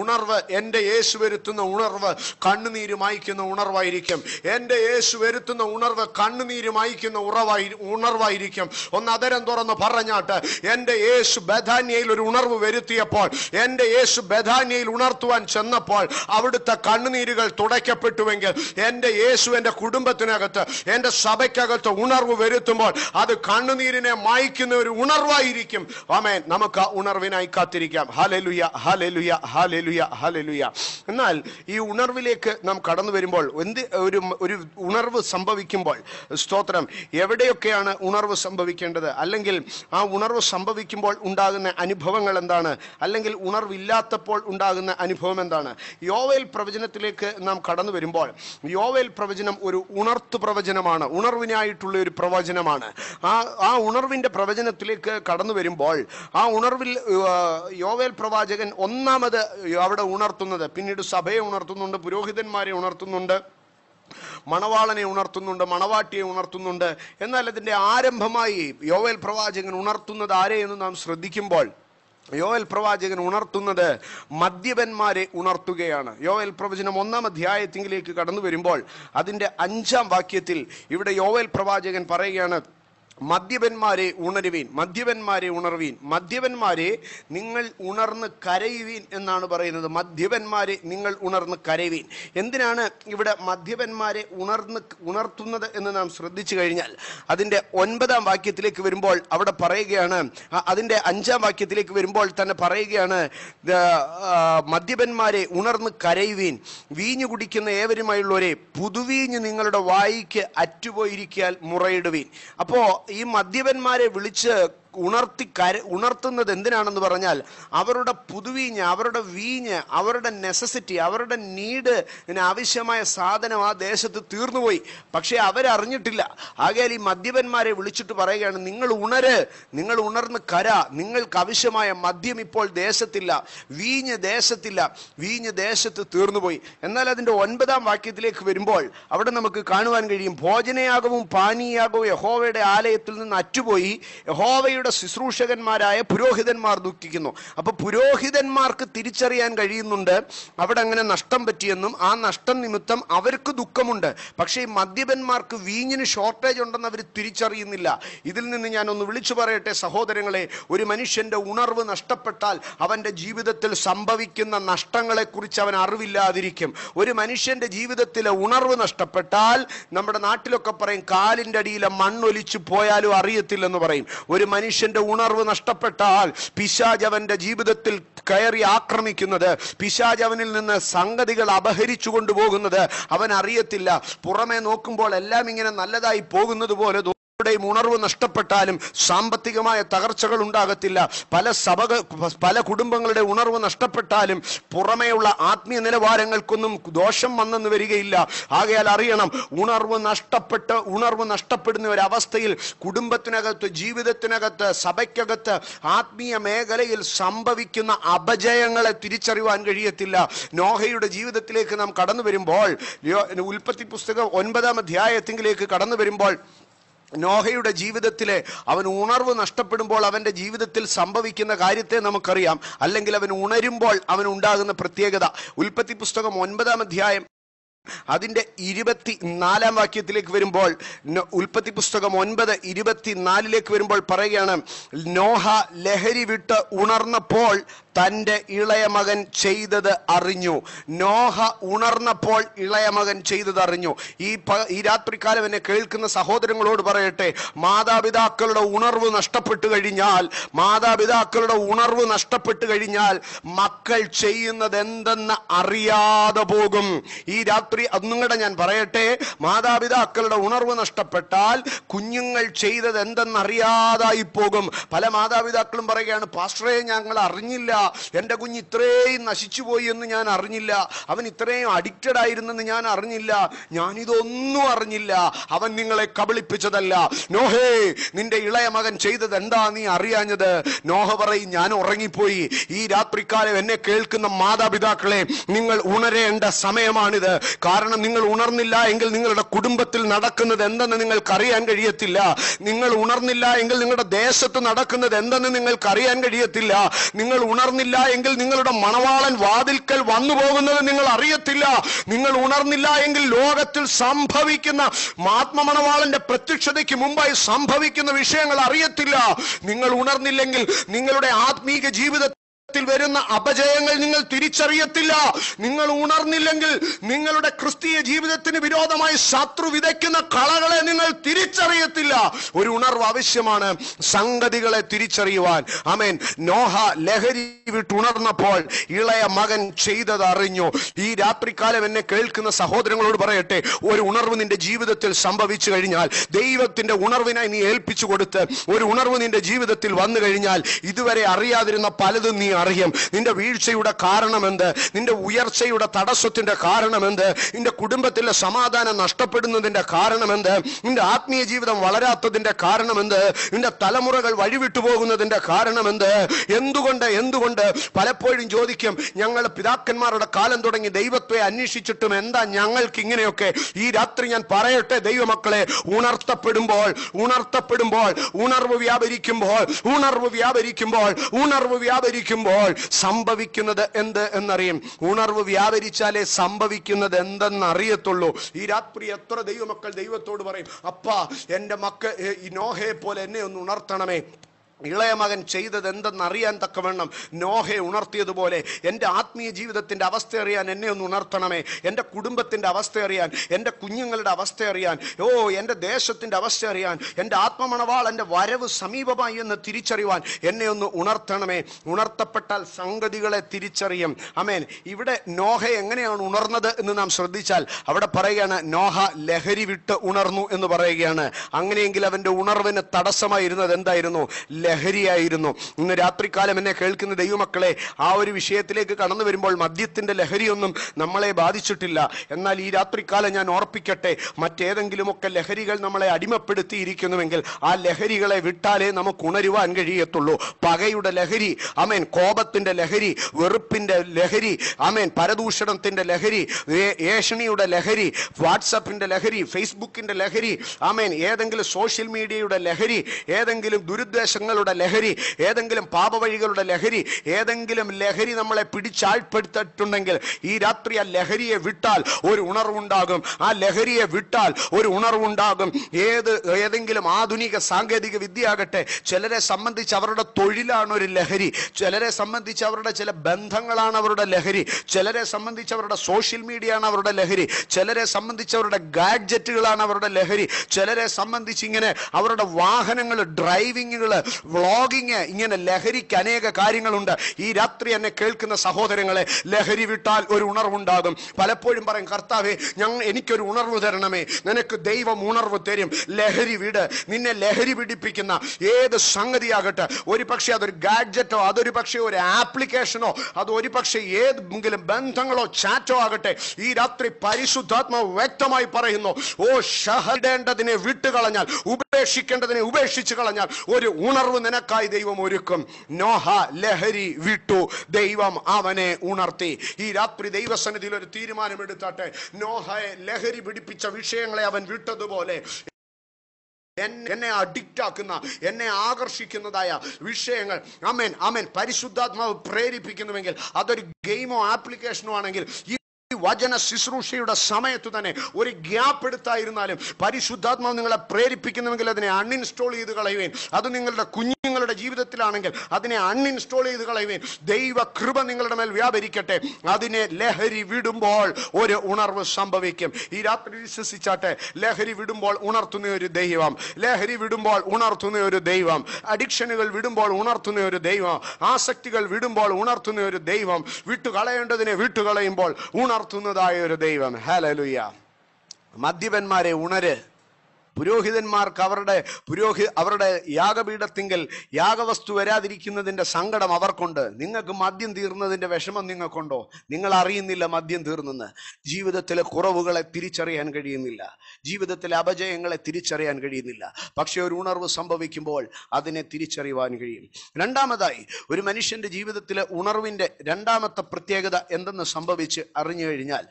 ഉണർവ് എൻ്റെ യേശു വരുത്തുന്ന ഉണർവ് കണ്ണുനീര് മായ്ക്കുന്ന ഉണർവായിരിക്കും എൻ്റെ യേശു വരുത്തുന്ന ഉണർവ് കണ്ണുനീര് മായ്ക്കുന്ന ഉറവായി ഉണർവായിരിക്കും ഒന്ന് അതരം തുറന്ന് പറഞ്ഞാട്ട് എൻ്റെ യേശു ബധാന്യയിൽ ഒരു ഉണർവ് വരുത്തിയപ്പോൾ എൻ്റെ യേശു ബഥാനിയയിൽ ഉണർത്തുവാൻ ചെന്നപ്പോൾ അവിടുത്തെ കണ്ണുനീരുകൾ തുടയ്ക്കപ്പെട്ടുവെങ്കിൽ എൻ്റെ യേശു എൻ്റെ കുടുംബത്തിനകത്ത് എൻ്റെ സഭയ്ക്കകത്ത് ഉണർവ് വരുത്തുമ്പോൾ അത് കണ്ണുനീരിനെ മായ്ക്കുന്ന ഒരു ഉണർവായിരിക്കും ആമേ നമുക്ക് ആ ഉണർവിനായി കാത്തിരിക്കാം ഹലലുയ ഹലലുയ ഹലലുയ ഹലലുയ എന്നാൽ ഈ ഉണർവിലേക്ക് നാം കടന്നു വരുമ്പോൾ എന്ത് ഒരു ഒരു ഉണർവ് സംഭവിക്കുമ്പോൾ സ്തോത്രം എവിടെയൊക്കെയാണ് ഉണർവ് സംഭവിക്കേണ്ടത് അല്ലെങ്കിൽ ആ ഉണർവ് സംഭവിക്കുമ്പോൾ ഉണ്ടാകുന്ന അനുഭവങ്ങൾ അനുഭവങ്ങൾ എന്താണ് അല്ലെങ്കിൽ ഉണർവില്ലാത്തപ്പോൾ ഉണ്ടാകുന്ന അനുഭവം എന്താണ് യോവേൽ പ്രവചനത്തിലേക്ക് നാം കടന്നു വരുമ്പോൾ യോവേൽ പ്രവചനം ഒരു ഉണർത്തു പ്രവചനമാണ് ഉണർവിനായിട്ടുള്ള ഒരു പ്രവചനമാണ് ആ ആ ഉണർവിൻ്റെ പ്രവചനത്തിലേക്ക് കടന്നു വരുമ്പോൾ ആ ഉണർവിൽ യോവേൽ പ്രവാചകൻ ഒന്നാമത് അവിടെ ഉണർത്തുന്നത് പിന്നീട് സഭയെ ഉണർത്തുന്നുണ്ട് പുരോഹിതന്മാരെ ഉണർത്തുന്നുണ്ട് മണവാളനെ ഉണർത്തുന്നുണ്ട് മണവാട്ടിയെ ഉണർത്തുന്നുണ്ട് എന്നാൽ അതിൻ്റെ ആരംഭമായി യോവേൽ പ്രവാചകൻ ഉണർത്തുന്നത് ആരെയെന്ന് നാം ശ്രദ്ധിക്കുമ്പോൾ യോവൽ പ്രവാചകൻ ഉണർത്തുന്നത് മദ്യപന്മാരെ ഉണർത്തുകയാണ് യോവൽ പ്രവചനം ഒന്നാം അധ്യായത്തിലേക്ക് കടന്നു വരുമ്പോൾ അതിൻ്റെ അഞ്ചാം വാക്യത്തിൽ ഇവിടെ യോവൽ പ്രവാചകൻ പറയുകയാണ് മദ്യപന്മാരെ ഉണരുവീൻ മദ്യപന്മാരെ ഉണർവീൻ മദ്യപന്മാരെ നിങ്ങൾ ഉണർന്ന് കരയുവീൻ എന്നാണ് പറയുന്നത് മദ്യപന്മാരെ നിങ്ങൾ ഉണർന്ന് കരയുവീൻ എന്തിനാണ് ഇവിടെ മദ്യപന്മാരെ ഉണർന്ന് ഉണർത്തുന്നത് എന്ന് നാം ശ്രദ്ധിച്ചു കഴിഞ്ഞാൽ അതിൻ്റെ ഒൻപതാം വാക്യത്തിലേക്ക് വരുമ്പോൾ അവിടെ പറയുകയാണ് അതിൻ്റെ അഞ്ചാം വാക്യത്തിലേക്ക് വരുമ്പോൾ തന്നെ പറയുകയാണ് മദ്യപന്മാരെ ഉണർന്ന് കരയുവീൻ വീഞ്ഞു കുടിക്കുന്ന ഏവരുമായുള്ളവരെ പുതുവീഞ്ഞ് നിങ്ങളുടെ വായിക്ക് അറ്റുപോയിരിക്കാൻ മുറയിടുവീൻ അപ്പോൾ ഈ മദ്യപന്മാരെ വിളിച്ച് ഉണർത്തി കര ഉണർത്തുന്നത് എന്തിനാണെന്ന് പറഞ്ഞാൽ അവരുടെ പുതുവീഞ്ഞ് അവരുടെ വീഞ്ഞ് അവരുടെ നെസസിറ്റി അവരുടെ നീഡ് ആവശ്യമായ സാധനം ആ ദേശത്ത് തീർന്നുപോയി പക്ഷേ അവരറിഞ്ഞിട്ടില്ല ആകെ ഈ മദ്യപന്മാരെ വിളിച്ചിട്ട് പറയുകയാണ് നിങ്ങൾ ഉണര് നിങ്ങൾ ഉണർന്ന് കര നിങ്ങൾക്ക് ആവശ്യമായ മദ്യം ഇപ്പോൾ ദേശത്തില്ല വീഞ്ഞ് ദേശത്തില്ല വീഞ്ഞ് ദേശത്ത് തീർന്നുപോയി എന്നാൽ അതിൻ്റെ ഒൻപതാം വാക്യത്തിലേക്ക് വരുമ്പോൾ അവിടെ നമുക്ക് കാണുവാൻ കഴിയും ഭോജനയാകവും പാനീയാകവും യഹോവയുടെ ആലയത്തിൽ നിന്ന് അറ്റുപോയി യഹോവയുടെ സഭയുടെ ശുശ്രൂഷകന്മാരായ പുരോഹിതന്മാർ ദുഃഖിക്കുന്നു അപ്പോൾ പുരോഹിതന്മാർക്ക് തിരിച്ചറിയാൻ കഴിയുന്നുണ്ട് അവിടെ അങ്ങനെ നഷ്ടം പറ്റിയെന്നും ആ നഷ്ടം നിമിത്തം അവർക്ക് ദുഃഖമുണ്ട് പക്ഷേ ഈ മദ്യപന്മാർക്ക് വീഞ്ഞിന് ഷോർട്ടേജ് ഉണ്ടെന്ന് അവർ തിരിച്ചറിയുന്നില്ല ഇതിൽ നിന്ന് ഞാനൊന്ന് വിളിച്ചു പറയട്ടെ സഹോദരങ്ങളെ ഒരു മനുഷ്യന്റെ ഉണർവ് നഷ്ടപ്പെട്ടാൽ അവൻ്റെ ജീവിതത്തിൽ സംഭവിക്കുന്ന നഷ്ടങ്ങളെക്കുറിച്ച് അവൻ അറിവില്ലാതിരിക്കും ഒരു മനുഷ്യന്റെ ജീവിതത്തിലെ ഉണർവ് നഷ്ടപ്പെട്ടാൽ നമ്മുടെ നാട്ടിലൊക്കെ പറയും കാലിൻ്റെ അടിയിലെ മണ്ണൊലിച്ചു പോയാലും അറിയത്തില്ലെന്ന് പറയും ഒരു മനുഷ്യന്റെ ഉണർവ് നഷ്ടപ്പെട്ടാൽ പിശാജ് അവന്റെ ജീവിതത്തിൽ കയറി ആക്രമിക്കുന്നത് പിശാജ് അവനിൽ നിന്ന് സംഗതികൾ അപഹരിച്ചു കൊണ്ടുപോകുന്നത് അവൻ അറിയത്തില്ല പുറമെ നോക്കുമ്പോൾ എല്ലാം ഇങ്ങനെ നല്ലതായി പോകുന്നത് പോലെ എവിടെയും ഉണർവ് നഷ്ടപ്പെട്ടാലും സാമ്പത്തികമായ തകർച്ചകൾ ഉണ്ടാകത്തില്ല പല സഭകൾ പല കുടുംബങ്ങളുടെ ഉണർവ് നഷ്ടപ്പെട്ടാലും പുറമേയുള്ള ആത്മീയ നിലവാരങ്ങൾക്കൊന്നും ദോഷം വന്നെന്ന് വരികയില്ല ആകയാൽ അറിയണം ഉണർവ് നഷ്ടപ്പെട്ട് ഉണർവ് നഷ്ടപ്പെടുന്ന ഒരവസ്ഥയിൽ കുടുംബത്തിനകത്ത് ജീവിതത്തിനകത്ത് സഭയ്ക്കകത്ത് ആത്മീയ മേഖലയിൽ സംഭവിക്കുന്ന അപജയങ്ങളെ തിരിച്ചറിയുവാൻ കഴിയത്തില്ല നോഹയുടെ ജീവിതത്തിലേക്ക് നാം കടന്നു വരുമ്പോൾ ഉൽപ്പത്തി പുസ്തകം ഒൻപതാം അധ്യായത്തിലേക്ക് കടന്നു വരുമ്പോൾ നോഹയുടെ ജീവിതത്തിലെ അവൻ ഉണർവ് നഷ്ടപ്പെടുമ്പോൾ അവൻ്റെ ജീവിതത്തിൽ സംഭവിക്കുന്ന കാര്യത്തെ നമുക്കറിയാം അല്ലെങ്കിൽ അവൻ ഉണരുമ്പോൾ അവൻ ഉണ്ടാകുന്ന പ്രത്യേകത ഉൽപ്പത്തി പുസ്തകം ഒൻപതാം അധ്യായം അതിൻ്റെ ഇരുപത്തി നാലാം വാക്യത്തിലേക്ക് വരുമ്പോൾ ഉൽപ്പത്തി പുസ്തകം ഒൻപത് നാലിലേക്ക് വരുമ്പോൾ പറയുകയാണ് നോഹ ലഹരി വിട്ട് ഉണർന്നപ്പോൾ തൻ്റെ ഇളയമകൻ ചെയ്തത് അറിഞ്ഞു നോഹ ഉണർന്നപ്പോൾ ഇളയമകൻ ചെയ്തത് അറിഞ്ഞു ഈ പ ഈ രാത്രിക്കാലം എന്നെ കേൾക്കുന്ന സഹോദരങ്ങളോട് പറയട്ടെ മാതാപിതാക്കളുടെ ഉണർവ് നഷ്ടപ്പെട്ടു കഴിഞ്ഞാൽ മാതാപിതാക്കളുടെ ഉണർവ് നഷ്ടപ്പെട്ടു കഴിഞ്ഞാൽ മക്കൾ ചെയ്യുന്നത് എന്തെന്ന് അറിയാതെ പോകും ഈ രാത്രി ഒന്നും കൂടെ ഞാൻ പറയട്ടെ മാതാപിതാക്കളുടെ ഉണർവ് നഷ്ടപ്പെട്ടാൽ കുഞ്ഞുങ്ങൾ ചെയ്തത് എന്തെന്ന് അറിയാതായി പോകും പല മാതാപിതാക്കളും പറയുകയാണ് പാസ്റ്ററെ ഞങ്ങൾ അറിഞ്ഞില്ല എൻ്റെ കുഞ്ഞ് ഇത്രയും നശിച്ചുപോയി എന്ന് ഞാൻ അറിഞ്ഞില്ല അവൻ ഇത്രയും അഡിക്റ്റഡ് ആയിരുന്നെന്ന് ഞാൻ അറിഞ്ഞില്ല ഞാനിതൊന്നും അറിഞ്ഞില്ല അവൻ നിങ്ങളെ കബളിപ്പിച്ചതല്ല നോഹേ നിന്റെ ഇളയ മകൻ ചെയ്തത് എന്താ നീ അറിയാഞ്ഞത് നോഹ പറയും ഞാൻ ഉറങ്ങിപ്പോയി ഈ രാത്രിക്കാലം എന്നെ കേൾക്കുന്ന മാതാപിതാക്കളെ നിങ്ങൾ ഉണരേണ്ട സമയമാണിത് കാരണം നിങ്ങൾ ഉണർന്നില്ല എങ്കിൽ നിങ്ങളുടെ കുടുംബത്തിൽ നടക്കുന്നത് എന്തെന്ന് നിങ്ങൾക്ക് അറിയാൻ കഴിയത്തില്ല നിങ്ങൾ ഉണർന്നില്ല എങ്കിൽ നിങ്ങളുടെ ദേശത്ത് നടക്കുന്നത് എന്തെന്ന് നിങ്ങൾക്ക് അറിയാൻ കഴിയത്തില്ല നിങ്ങൾ ഉണർ ഉണർന്നില്ല എങ്കിൽ നിങ്ങളുടെ മണവാളൻ വാതിൽക്കൽ വന്നു പോകുന്നത് നിങ്ങൾ അറിയത്തില്ല നിങ്ങൾ ഉണർന്നില്ല എങ്കിൽ ലോകത്തിൽ സംഭവിക്കുന്ന ആത്മമണവാളന്റെ പ്രത്യക്ഷതയ്ക്ക് മുമ്പായി സംഭവിക്കുന്ന വിഷയങ്ങൾ അറിയത്തില്ല നിങ്ങൾ ഉണർന്നില്ലെങ്കിൽ നിങ്ങളുടെ ആത്മീക ജീവിതത്തിൽ ജീവിതത്തിൽ വരുന്ന അപജയങ്ങൾ നിങ്ങൾ തിരിച്ചറിയത്തില്ല നിങ്ങൾ ഉണർന്നില്ലെങ്കിൽ നിങ്ങളുടെ ക്രിസ്തീയ ജീവിതത്തിന് വിരോധമായി ശത്രു വിതയ്ക്കുന്ന കളകളെ നിങ്ങൾ തിരിച്ചറിയത്തില്ല ഒരു ഉണർവ് ആവശ്യമാണ് സംഗതികളെ തിരിച്ചറിയുവാൻ അമേൻ നോഹ ലഹരി വിട്ടുണർന്നപ്പോൾ ഇളയ മകൻ ചെയ്തത് അറിഞ്ഞു ഈ രാത്രികാലം എന്നെ കേൾക്കുന്ന സഹോദരങ്ങളോട് പറയട്ടെ ഒരു ഉണർവ് നിന്റെ ജീവിതത്തിൽ സംഭവിച്ചു കഴിഞ്ഞാൽ ദൈവത്തിന്റെ ഉണർവിനായി നീ ഏൽപ്പിച്ചു കൊടുത്ത് ഒരു ഉണർവ് നിന്റെ ജീവിതത്തിൽ വന്നു കഴിഞ്ഞാൽ ഇതുവരെ അറിയാതിരുന്ന പലതും നീ അറിയും നിന്റെ വീഴ്ചയുടെ കാരണമെന്ത് നിന്റെ ഉയർച്ചയുടെ തടസ്സത്തിന്റെ കാരണമെന്ത് നിന്റെ കുടുംബത്തിലെ സമാധാനം നഷ്ടപ്പെടുന്നതിന്റെ കാരണമെന്ത് നിന്റെ ആത്മീയ ജീവിതം വളരാത്തതിന്റെ കാരണമെന്ത് നിന്റെ തലമുറകൾ വഴിവിട്ടു പോകുന്നതിന്റെ കാരണമെന്ത് എന്തുകൊണ്ട് എന്തുകൊണ്ട് പലപ്പോഴും ചോദിക്കും ഞങ്ങൾ പിതാക്കന്മാരുടെ കാലം തുടങ്ങി ദൈവത്തെ അന്വേഷിച്ചിട്ടും എന്താ ഞങ്ങൾക്ക് ഇങ്ങനെയൊക്കെ ഈ രാത്രി ഞാൻ പറയട്ടെ ദൈവമക്കളെ ഉണർത്തപ്പെടുമ്പോൾ ഉണർത്തപ്പെടുമ്പോൾ ഉണർവ് വ്യാപരിക്കുമ്പോൾ ഉണർവ് വ്യാപരിക്കുമ്പോൾ ഉണർവ് വ്യാപരിക്കുമ്പോൾ പറയുമ്പോൾ സംഭവിക്കുന്നത് എന്ത് എന്നറിയും ഉണർവ് വ്യാപരിച്ചാലേ സംഭവിക്കുന്നത് എന്തെന്ന് അറിയത്തുള്ളൂ ഈ രാത്രി എത്ര ദൈവമക്കൾ ദൈവത്തോട് പറയും അപ്പാ എൻ്റെ മക്കൾ ഈ നോഹയെ പോലെ എന്നെ ഒന്ന് ഉണർത്തണമേ ഇളയ മകൻ ചെയ്തത് എന്തെന്നറിയാൻ തക്കവണ്ണം നോഹയെ ഉണർത്തിയതുപോലെ എൻ്റെ ആത്മീയ ജീവിതത്തിൻ്റെ അവസ്ഥ അറിയാൻ എന്നെ ഒന്ന് ഉണർത്തണമേ എൻ്റെ കുടുംബത്തിൻ്റെ അവസ്ഥ അറിയാൻ എൻ്റെ കുഞ്ഞുങ്ങളുടെ അവസ്ഥ അറിയാൻ ഓ എൻ്റെ ദേശത്തിൻ്റെ അവസ്ഥ അറിയാൻ എൻ്റെ ആത്മമണവാൾ എൻ്റെ വരവ് സമീപമായി എന്ന് തിരിച്ചറിയുവാൻ എന്നെ ഒന്ന് ഉണർത്തണമേ ഉണർത്തപ്പെട്ടാൽ സംഗതികളെ തിരിച്ചറിയും അമേൻ ഇവിടെ നോഹ എങ്ങനെയാണ് ഉണർന്നത് എന്ന് നാം ശ്രദ്ധിച്ചാൽ അവിടെ പറയുകയാണ് നോഹ ലഹരി വിട്ട് ഉണർന്നു എന്ന് പറയുകയാണ് അങ്ങനെയെങ്കിൽ അവൻ്റെ ഉണർവിന് തടസ്സമായിരുന്നത് എന്തായിരുന്നു ലഹരിയായിരുന്നു ഇന്ന് രാത്രികാലം എന്നെ കേൾക്കുന്ന ദൈവമക്കളെ ആ ഒരു വിഷയത്തിലേക്ക് കടന്നു വരുമ്പോൾ മദ്യത്തിന്റെ ലഹരിയൊന്നും നമ്മളെ ബാധിച്ചിട്ടില്ല എന്നാൽ ഈ രാത്രികാലം ഞാൻ ഓർപ്പിക്കട്ടെ മറ്റേതെങ്കിലുമൊക്കെ ലഹരികൾ നമ്മളെ അടിമപ്പെടുത്തിയിരിക്കുന്നുവെങ്കിൽ ആ ലഹരികളെ വിട്ടാലേ നമുക്ക് ഉണരുവാൻ കഴിയത്തുള്ളൂ പകയുടെ ലഹരി അമേൻ കോപത്തിന്റെ ലഹരി വെറുപ്പിന്റെ ലഹരി അമേൻ പരദൂഷണത്തിന്റെ ലഹരി ഏഷണിയുടെ ലഹരി വാട്സപ്പിന്റെ ലഹരി ഫേസ്ബുക്കിന്റെ ലഹരി അമേൻ ഏതെങ്കിലും സോഷ്യൽ മീഡിയയുടെ ലഹരി ഏതെങ്കിലും ദുരുദ്ദേശങ്ങളുടെ ലഹരികളുടെ ലഹരി ഏതെങ്കിലും പാപവഴികളുടെ ലഹരി ഏതെങ്കിലും ലഹരി നമ്മളെ പിടിച്ചാഴ്പ്പെടുത്തിട്ടുണ്ടെങ്കിൽ ഈ രാത്രി ആ ലഹരിയെ വിട്ടാൽ ഒരു ഉണർവുണ്ടാകും ആ ലഹരിയെ വിട്ടാൽ ഒരു ഉണർവുണ്ടാകും ഏത് ഏതെങ്കിലും ആധുനിക സാങ്കേതിക വിദ്യയാകട്ടെ ആകട്ടെ ചിലരെ സംബന്ധിച്ച് അവരുടെ തൊഴിലാണ് ഒരു ലഹരി ചിലരെ സംബന്ധിച്ച് അവരുടെ ചില ബന്ധങ്ങളാണ് അവരുടെ ലഹരി ചിലരെ സംബന്ധിച്ച് അവരുടെ സോഷ്യൽ മീഡിയ ആണ് അവരുടെ ലഹരി ചിലരെ സംബന്ധിച്ച് അവരുടെ ഗാഡ്ജറ്റുകളാണ് അവരുടെ ലഹരി ചിലരെ സംബന്ധിച്ച് ഇങ്ങനെ അവരുടെ വാഹനങ്ങൾ ഡ്രൈവിങ്ങുകൾ വ്ളോഗിങ് ഇങ്ങനെ ലഹരിക്ക് അനേക കാര്യങ്ങളുണ്ട് ഈ രാത്രി എന്നെ കേൾക്കുന്ന സഹോദരങ്ങളെ ലഹരി വിട്ടാൽ ഒരു ഉണർവുണ്ടാകും പലപ്പോഴും പറയും കർത്താവെ ഞങ്ങൾ എനിക്കൊരു ഉണർവ് തരണമേ നിനക്ക് ദൈവം ഉണർവ് തരും ലഹരി വിട് നിന്നെ ലഹരി പിടിപ്പിക്കുന്ന ഏത് സംഗതിയാകട്ടെ ഒരു പക്ഷേ അതൊരു ഗാഡ്ജറ്റോ അതൊരു പക്ഷേ ഒരു ആപ്ലിക്കേഷനോ അത് ഒരു പക്ഷേ ഏതെങ്കിലും ബന്ധങ്ങളോ ചാറ്റോ ആകട്ടെ ഈ രാത്രി പരിശുദ്ധാത്മാവ് വ്യക്തമായി പറയുന്നു ഓ ഷഹടേണ്ടതിനെ വിട്ടുകളഞ്ഞാൽ ഉപേക്ഷിക്കേണ്ടതിനെ ഉപേക്ഷിച്ചു കളഞ്ഞാൽ ഒരു ഉണർവ് ഉണർവ് നിനക്കായി ദൈവം ഒരുക്കും നോഹ ലഹരി വിട്ടു ദൈവം അവനെ ഉണർത്തി ഈ രാത്രി ദൈവസന്നിധിയിൽ ഒരു തീരുമാനമെടുത്താട്ടെ നോഹയെ ലഹരി പിടിപ്പിച്ച വിഷയങ്ങളെ അവൻ വിട്ടതുപോലെ എന്നെ അഡിക്റ്റ് ആക്കുന്ന എന്നെ ആകർഷിക്കുന്നതായ വിഷയങ്ങൾ അമേൻ അമേൻ പരിശുദ്ധാത്മാവ് പ്രേരിപ്പിക്കുന്നുവെങ്കിൽ അതൊരു ഗെയിമോ ആപ്ലിക്കേഷനോ ആണെങ്കിൽ ഈ വചന ശുശ്രൂഷയുടെ സമയത്ത് തന്നെ ഒരു ഗ്യാപ്പ് എടുത്തായിരുന്നാലും പരിശുദ്ധാത്മാവ് നിങ്ങളെ പ്രേരിപ്പിക്കുന്നുവെങ്കിൽ അതിനെ അൺഇൻസ്റ്റാൾ ചെയ്ത് കളയുവേൻ അത് നിങ്ങളുടെ കുഞ്ഞുങ്ങളുടെ ജീവിതത്തിലാണെങ്കിൽ അതിനെ അൺഇൻസ്റ്റാൾ ചെയ്ത് കളയുവേൻ ദൈവ കൃപ നിങ്ങളുടെ മേൽ വ്യാപരിക്കട്ടെ അതിനെ ലഹരി വിടുമ്പോൾ ഒരു ഉണർവ് സംഭവിക്കും ഈ രാത്രി വിശ്വസിച്ചാട്ടെ ലഹരി വിടുമ്പോൾ ഉണർത്തുന്ന ഒരു ദൈവം ലഹരി വിടുമ്പോൾ ഉണർത്തുന്ന ഒരു ദൈവം അഡിക്ഷനുകൾ വിടുമ്പോൾ ഉണർത്തുന്ന ഒരു ദൈവം ആസക്തികൾ വിടുമ്പോൾ ഉണർത്തുന്ന ഒരു ദൈവം വിട്ടുകളയേണ്ടതിനെ വിട്ടുകളയുമ്പോൾ ഉണർ ഉണർത്തുന്നതായ ഒരു ദൈവം ഹലലുയ്യ മദ്യപന്മാരെ ഉണര് പുരോഹിതന്മാർക്ക് അവരുടെ പുരോഹി അവരുടെ യാഗപീഠത്തിങ്കിൽ യാഗവസ്തു വരാതിരിക്കുന്നതിൻ്റെ സങ്കടം അവർക്കുണ്ട് നിങ്ങൾക്ക് മദ്യം തീർന്നതിൻ്റെ വിഷമം നിങ്ങൾക്കുണ്ടോ നിങ്ങൾ അറിയുന്നില്ല മദ്യം തീർന്നെന്ന് ജീവിതത്തിലെ കുറവുകളെ തിരിച്ചറിയാൻ കഴിയുന്നില്ല ജീവിതത്തിലെ അപജയങ്ങളെ തിരിച്ചറിയാൻ കഴിയുന്നില്ല പക്ഷേ ഒരു ഉണർവ് സംഭവിക്കുമ്പോൾ അതിനെ തിരിച്ചറിയുവാൻ കഴിയും രണ്ടാമതായി ഒരു മനുഷ്യൻ്റെ ജീവിതത്തിലെ ഉണർവിൻ്റെ രണ്ടാമത്തെ പ്രത്യേകത എന്തെന്ന് സംഭവിച്ച് അറിഞ്ഞു കഴിഞ്ഞാൽ